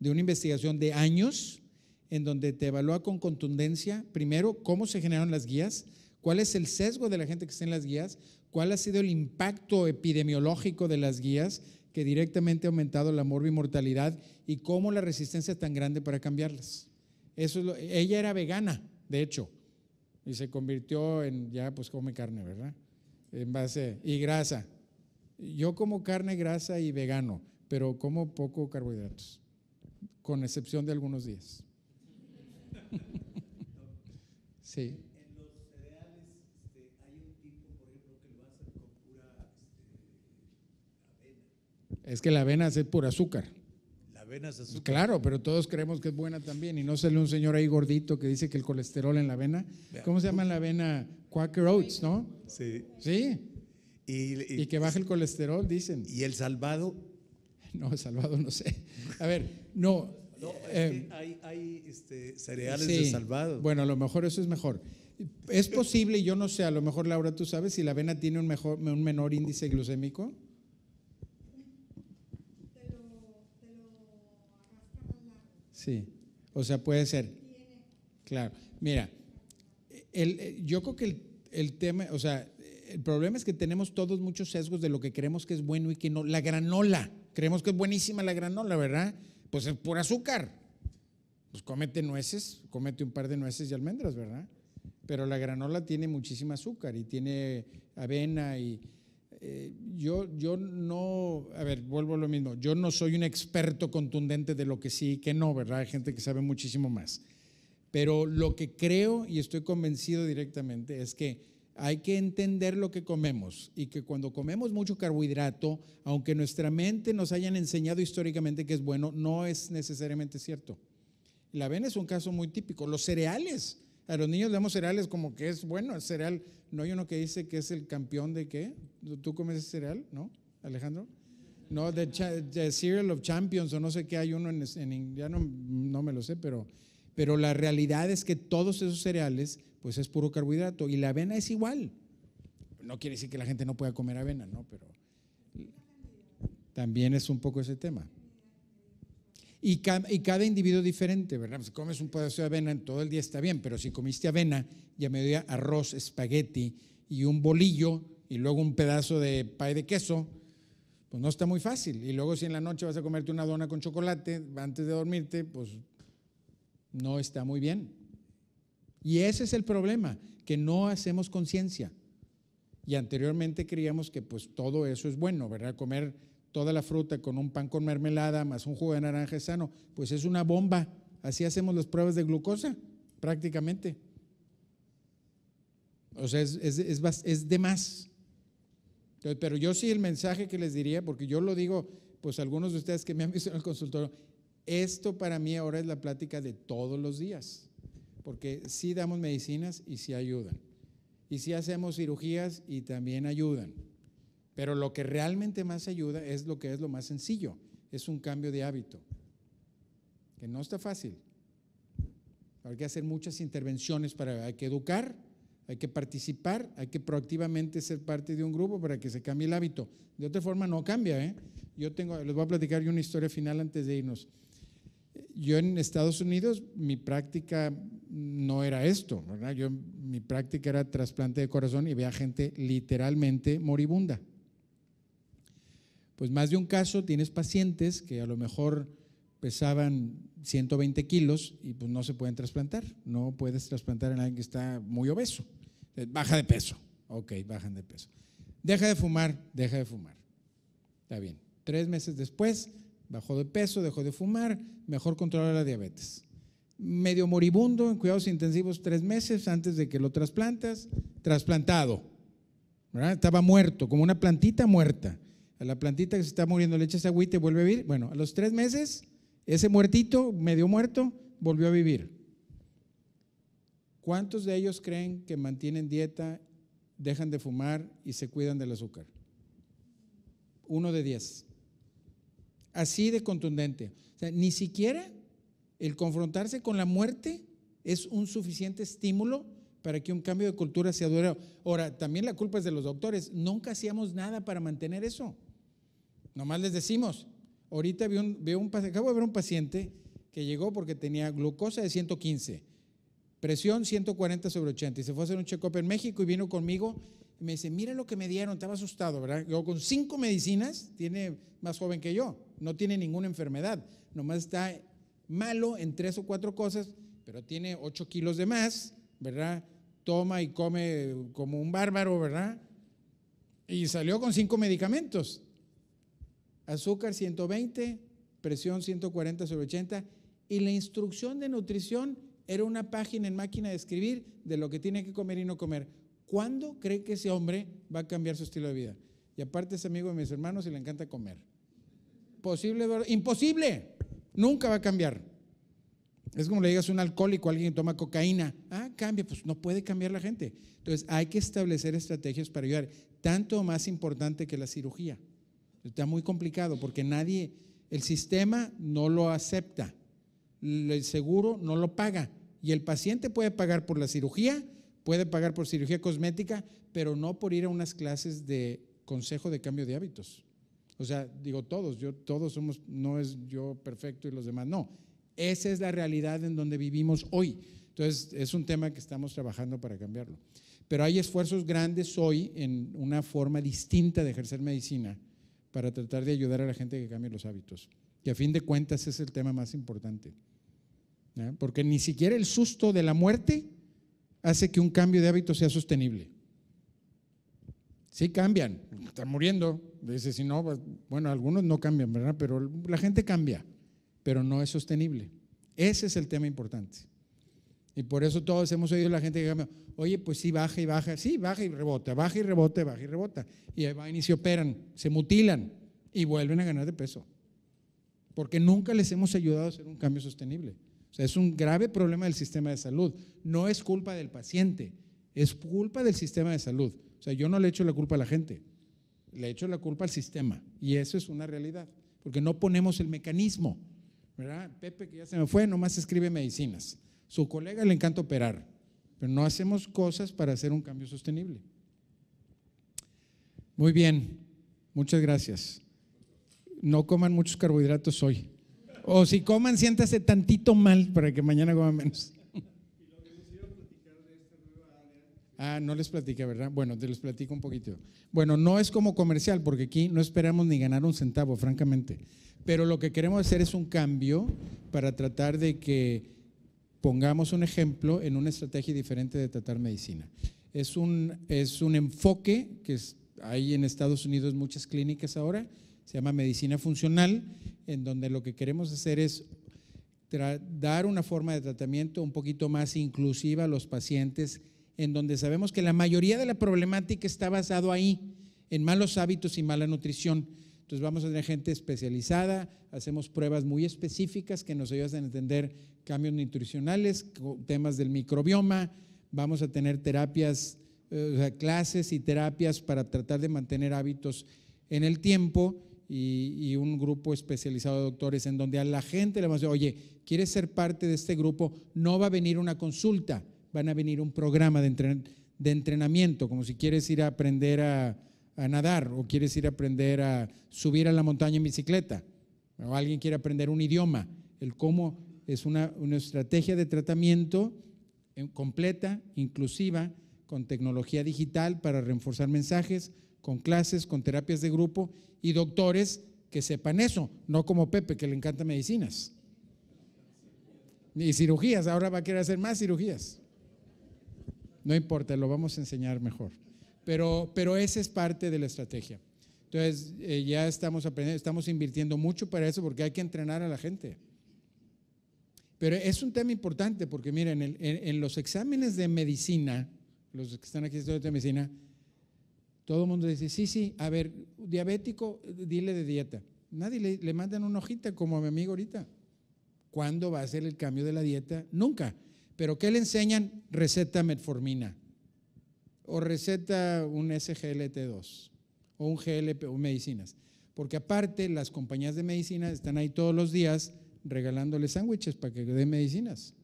de una investigación de años en donde te evalúa con contundencia, primero, cómo se generaron las guías, cuál es el sesgo de la gente que está en las guías, cuál ha sido el impacto epidemiológico de las guías que directamente ha aumentado la morbimortalidad y cómo la resistencia es tan grande para cambiarlas. Eso ella era vegana, de hecho, y se convirtió en, ya pues come carne, ¿verdad? En base, y grasa. Yo como carne, grasa y vegano, pero como poco carbohidratos con excepción de algunos días. sí. Es que la avena es pura azúcar. La avena es azúcar. Claro, pero todos creemos que es buena también. Y no sale un señor ahí gordito que dice que el colesterol en la avena. ¿Cómo se llama la avena? Quaker Oats, ¿no? Sí. Sí. Y, y que baja el colesterol, dicen. Y el salvado no, salvado no sé. A ver, no. no eh, hay, este, cereales de salvado. Bueno, a lo mejor eso es mejor. Es posible, yo no sé, a lo mejor Laura, tú sabes si la avena tiene un, mejor, un menor índice glucémico. sí, o sea, puede ser. Claro, mira, eh, yo creo que el, el tema, o sea, el problema es que tenemos todos muchos sesgos de lo que creemos que es bueno y que no. La granola, creemos que es buenísima la granola, ¿verdad? Pues es por azúcar. Pues comete nueces, comete un par de nueces y almendras, ¿verdad? Pero la granola tiene muchísima azúcar y tiene avena y... Eh, yo, yo no, a ver, vuelvo a lo mismo, yo no soy un experto contundente de lo que sí y que no, ¿verdad? Hay gente que sabe muchísimo más. Pero lo que creo y estoy convencido directamente es que hay que entender lo que comemos y que cuando comemos mucho carbohidrato, aunque nuestra mente nos hayan enseñado históricamente que es bueno, no es necesariamente cierto. La avena es un caso muy típico. Los cereales, a los niños le damos cereales como que es bueno, el cereal, no hay uno que dice que es el campeón de qué? ¿Tú comes cereal? ¿No, Alejandro? No, de, Cereal of Champions o no sé qué hay uno en, en ya no, no me lo sé, pero, pero la realidad es que todos esos cereales pues es puro carbohidrato. Y la avena es igual. No quiere decir que la gente no pueda comer avena, ¿no? Pero también es un poco ese tema. Y, cada individuo diferente, ¿verdad? Pues, si comes un pedazo de avena, en todo el día está bien, pero si comiste avena y a mediodía arroz, espagueti y un bolillo y luego un pedazo de pay de queso, pues no está muy fácil. Y luego si en la noche vas a comerte una dona con chocolate antes de dormirte, pues no está muy bien. Y ese es el problema, que no hacemos conciencia. Y anteriormente creíamos que pues todo eso es bueno, ¿verdad? Comer toda la fruta con un pan con mermelada más un jugo de naranja sano, pues es una bomba. Así hacemos las pruebas de glucosa, prácticamente. O sea, es, es, es, es de más. pero yo sí el mensaje que les diría, porque yo lo digo, pues algunos de ustedes que me han visto en el consultorio, esto para mí ahora es la plática de todos los días porque sí damos medicinas y sí ayudan. Y sí hacemos cirugías y también ayudan. Pero lo que realmente más ayuda es lo que es lo más sencillo, es un cambio de hábito, que no está fácil. Hay que hacer muchas intervenciones para, hay que educar, hay que participar, hay que proactivamente ser parte de un grupo para que se cambie el hábito. De otra forma no cambia. ¿eh? Yo tengo, les voy a platicar una historia final antes de irnos. Yo en Estados Unidos, mi práctica no era esto, Yo, mi práctica era trasplante de corazón y veía gente literalmente moribunda. Pues más de un caso tienes pacientes que a lo mejor pesaban 120 kilos y pues no se pueden trasplantar. No puedes trasplantar en alguien que está muy obeso. Eh, baja de peso. Ok, bajan de peso. Deja de fumar, deja de fumar. Está bien. Tres meses después, bajó de peso, dejó de fumar, mejor controla la diabetes medio moribundo en cuidados intensivos tres meses antes de que lo trasplantas, trasplantado. Estaba muerto, como una plantita muerta. A la plantita que se está muriendo le echas agüite y vuelve a vivir. Bueno, a los tres meses, ese muertito, medio muerto, volvió a vivir. ¿Cuántos de ellos creen que mantienen dieta, dejan de fumar y se cuidan del azúcar? Uno de diez. Así de contundente. O sea, ni siquiera el confrontarse con la muerte es un suficiente estímulo para que un cambio de cultura sea durado. Ahora, también la culpa es de los doctores. Nunca hacíamos nada para mantener eso. Nomás les decimos. Ahorita vi un, vi acabo de ver un paciente que llegó porque tenía glucosa de 115, presión 140 sobre 80 y se fue a hacer un check-up en México y vino conmigo y me dice, mira lo que me dieron, estaba asustado, ¿verdad? Yo con cinco medicinas, tiene más joven que yo, no tiene ninguna enfermedad, nomás está malo en tres o cuatro cosas, pero tiene ocho kilos de más, ¿verdad? Toma y come como un bárbaro, ¿verdad? Y salió con cinco medicamentos. Azúcar 120, presión 140 sobre 80. Y la instrucción de nutrición era una página en máquina de escribir de lo que tiene que comer y no comer. ¿Cuándo cree que ese hombre va a cambiar su estilo de vida? Y aparte es amigo de mis hermanos y le encanta comer. ¿Posible? ¿Imposible? Nunca va a cambiar. Es como le digas a un alcohólico, alguien que toma cocaína, ah, cambia, pues no puede cambiar la gente. Entonces hay que establecer estrategias para ayudar, tanto más importante que la cirugía. Está muy complicado porque nadie, el sistema no lo acepta, el seguro no lo paga y el paciente puede pagar por la cirugía, puede pagar por cirugía cosmética, pero no por ir a unas clases de consejo de cambio de hábitos. O sea, digo todos, yo todos somos, no es yo perfecto y los demás, no. Esa es la realidad en donde vivimos hoy. Entonces, es un tema que estamos trabajando para cambiarlo. Pero hay esfuerzos grandes hoy en una forma distinta de ejercer medicina para tratar de ayudar a la gente que cambie los hábitos, que a fin de cuentas es el tema más importante. Porque ni siquiera el susto de la muerte hace que un cambio de hábito sea sostenible. Sí cambian, están muriendo. Dice, si no, pues, bueno, algunos no cambian, ¿verdad? Pero la gente cambia, pero no es sostenible. Ese es el tema importante. Y por eso todos hemos oído a la gente que cambia, oye, pues sí, baja y baja, sí, baja y rebota, baja y rebota, baja y rebota. Y ahí van y se operan, se mutilan y vuelven a ganar de peso. Porque nunca les hemos ayudado a hacer un cambio sostenible. O sea, es un grave problema del sistema de salud. No es culpa del paciente, es culpa del sistema de salud. O sea, yo no le echo la culpa a la gente, le echo la culpa al sistema. Y eso es una realidad, porque no ponemos el mecanismo. ¿verdad? Pepe, que ya se me fue, nomás escribe medicinas. Su colega le encanta operar, pero no hacemos cosas para hacer un cambio sostenible. Muy bien, muchas gracias. No coman muchos carbohidratos hoy. O si coman, siéntase tantito mal para que mañana coman menos. Ah, no les platica ¿verdad? Bueno, te les platico un poquito. Bueno, no es como comercial, porque aquí no esperamos ni ganar un centavo, francamente. Pero lo que queremos hacer es un cambio para tratar de que pongamos un ejemplo en una estrategia diferente de tratar medicina. Es un, es un enfoque que hay en Estados Unidos muchas clínicas ahora, se llama medicina funcional, en donde lo que queremos hacer es dar una forma de tratamiento un poquito más inclusiva a los pacientes en donde sabemos que la mayoría de la problemática está basado ahí, en malos hábitos y mala nutrición. Entonces vamos a tener gente especializada, hacemos pruebas muy específicas que nos ayudan a entender cambios nutricionales, temas del microbioma, vamos a tener terapias, eh, clases y terapias para tratar de mantener hábitos en el tiempo y, y, un grupo especializado de doctores en donde a la gente le vamos a decir, oye, ¿quieres ser parte de este grupo? No va a venir una consulta, van a venir un programa de, entrenamiento, como si quieres ir a aprender a, nadar o quieres ir a aprender a subir a la montaña en bicicleta o alguien quiere aprender un idioma. El cómo es una, estrategia de tratamiento eh, completa, inclusiva, con tecnología digital para reforzar mensajes, con clases, con terapias de grupo y doctores que sepan eso, no como Pepe, que le encanta medicinas. Y cirugías, ahora va a querer hacer más cirugías. No importa, lo vamos a enseñar mejor. Pero, pero esa es parte de la estrategia. Entonces, eh, ya estamos aprendiendo, estamos invirtiendo mucho para eso porque hay que entrenar a la gente. Pero es un tema importante porque, miren, en, los exámenes de medicina, los que están aquí estudiando de medicina, todo el mundo dice, sí, sí, a ver, diabético, dile de dieta. Nadie le, le mandan una hojita como a mi amigo ahorita. ¿Cuándo va a ser el cambio de la dieta? Nunca. Pero ¿qué le enseñan? Receta metformina o receta un SGLT2 o un GLP o medicinas. Porque aparte las compañías de medicina están ahí todos los días regalándole sándwiches para que den medicinas.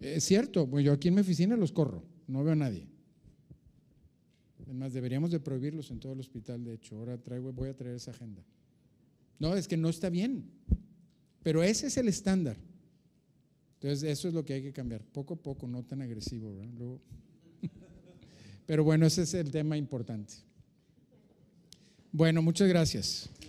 Es cierto, pues, yo aquí en mi oficina los corro, no veo a nadie. Además, deberíamos de prohibirlos en todo el hospital, de hecho, ahora traigo, voy a traer esa agenda. No, es que no está bien, pero ese es el estándar. Entonces, eso es lo que hay que cambiar, poco a poco, no tan agresivo. Luego... Pero bueno, ese es el tema importante. Bueno, muchas gracias.